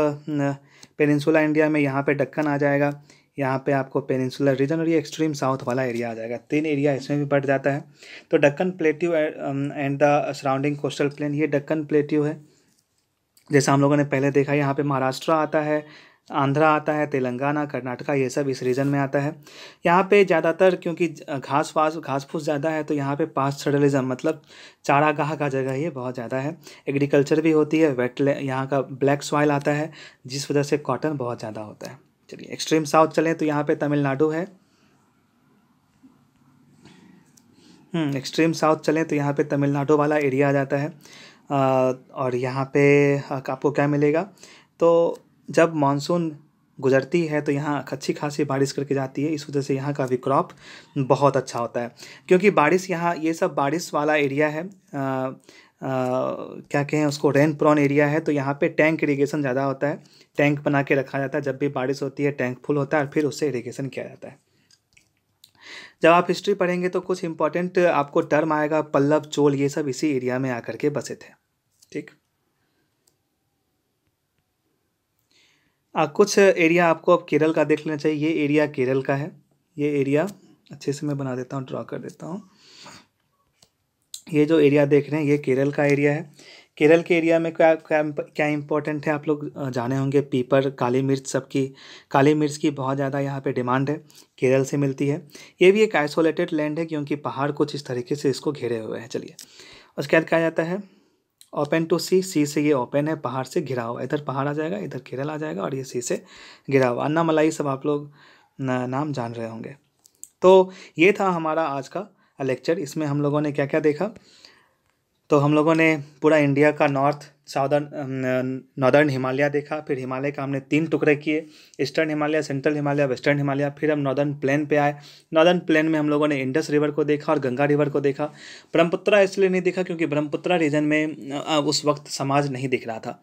पेनिनसुला इंडिया में यहाँ पे डक्कन आ जाएगा यहाँ पे आपको पेनिनसुला रीजन और ये एक्सट्रीम साउथ वाला एरिया आ जाएगा तीन एरिया इसमें भी बढ़ जाता है तो Deccan plateau and the surrounding coastal plain ये डक्कन प्लेट्यू है जैसा हम लोगों ने पहले देखा यहाँ पे महाराष्ट्र आता है आंध्रा आता है तेलंगाना कर्नाटका ये सब इस रीजन में आता है यहाँ पे ज़्यादातर क्योंकि घास वास घास फूस ज़्यादा है तो यहाँ पे पास सडलिज़म मतलब चारागाह का जगह ये बहुत ज़्यादा है एग्रीकल्चर भी होती है वेट यहाँ का ब्लैक सॉइल आता है जिस वजह से कॉटन बहुत ज़्यादा होता है चलिए एक्सट्रीम साउथ चलें तो यहाँ पर तमिलनाडु है एक्सट्रीम हम्म, साउथ चलें तो यहाँ पर तमिलनाडु वाला एरिया आ जाता है और यहाँ पर आपको क्या मिलेगा तो जब मानसून गुजरती है तो यहाँ अच्छी खासी बारिश करके जाती है इस वजह से यहाँ का भी क्रॉप बहुत अच्छा होता है क्योंकि बारिश यहाँ ये सब बारिश वाला एरिया है आ, आ, क्या कहें उसको रेन प्रॉन एरिया है तो यहाँ पे टैंक इरीगेशन ज़्यादा होता है टैंक बना के रखा जाता है जब भी बारिश होती है टैंक फुल होता है और फिर उससे इरीगेशन किया जाता है जब आप हिस्ट्री पढ़ेंगे तो कुछ इंपॉर्टेंट आपको टर्म आएगा पल्लव चोल ये सब इसी एरिया में आकर के बसे थे ठीक आ, कुछ एरिया आपको अब केरल का देख लेना चाहिए ये एरिया केरल का है ये एरिया अच्छे से मैं बना देता हूँ ड्रा कर देता हूँ ये जो एरिया देख रहे हैं ये केरल का एरिया है केरल के एरिया में क्या क्या क्या इम्पोर्टेंट है आप लोग जाने होंगे पीपर काली मिर्च सबकी काली मिर्च की बहुत ज़्यादा यहाँ पे डिमांड है केरल से मिलती है ये भी एक आइसोलेटेड लैंड है क्योंकि पहाड़ कुछ इस तरीके से इसको घेरे हुए हैं चलिए उसके बाद क्या जाता है ओपन टू सी सी से ये ओपन है पहाड़ से घिरा हुआ इधर पहाड़ आ जाएगा इधर केरल आ जाएगा और ये सी से घिरा हुआ अन्ना मलाई सब आप लोग नाम जान रहे होंगे तो ये था हमारा आज का लेक्चर इसमें हम लोगों ने क्या क्या देखा तो हम लोगों ने पूरा इंडिया का नॉर्थ साउदर्न नॉर्दर्न हिमालय देखा फिर हिमालय का हमने तीन टुकड़े किए eastern Himalaya central Himalaya western Himalaya फिर हम नॉर्दर्न प्लेन पे आए नॉर्दर्न प्लेन में हम लोगों ने इंडस रिवर को देखा और गंगा रिवर को देखा ब्रह्मपुत्रा इसलिए नहीं देखा क्योंकि ब्रह्मपुत्रा रीजन में उस वक्त समाज नहीं दिख रहा था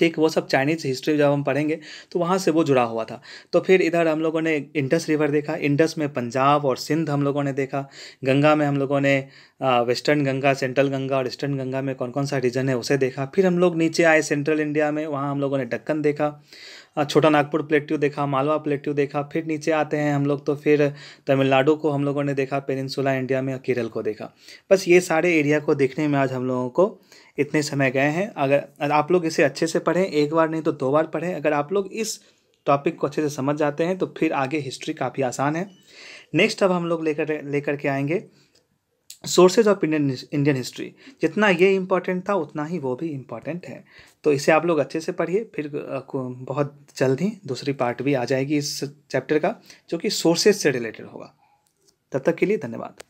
ठीक वो सब चाइनीज हिस्ट्री जब हम पढ़ेंगे तो वहाँ से वो जुड़ा हुआ था तो फिर इधर हम लोगों ने इंडस रिवर देखा इंडस में पंजाब और सिंध हम लोगों ने देखा गंगा में हम लोगों ने वेस्टर्न गंगा सेंट्रल गंगा और ईस्टर्न गंगा में कौन कौन सा रीजन है उसे देखा फिर हम लोग नीचे आए सेंट्रल इंडिया में वहाँ हम लोगों ने डक्कन देखा छोटा नागपुर प्लेट्यू देखा मालवा प्लेट्यू देखा फिर नीचे आते हैं हम लोग तो फिर तमिलनाडु को हम लोगों ने देखा पेनिनसुला इंडिया में केरल को देखा बस ये सारे एरिया को देखने में आज हम लोगों को इतने समय गए हैं अगर आप लोग इसे अच्छे से पढ़ें एक बार नहीं तो दो बार पढ़ें अगर आप लोग इस टॉपिक को अच्छे से समझ जाते हैं तो फिर आगे हिस्ट्री काफ़ी आसान है नेक्स्ट अब हम लोग लेकर लेकर के आएंगे sources of Indian Indian history जितना ये इम्पॉर्टेंट था उतना ही वो भी इम्पॉर्टेंट है तो इसे आप लोग अच्छे से पढ़िए फिर बहुत जल्द ही दूसरी पार्ट भी आ जाएगी इस चैप्टर का जो कि सोर्सेज से रिलेटेड होगा तब तक के लिए धन्यवाद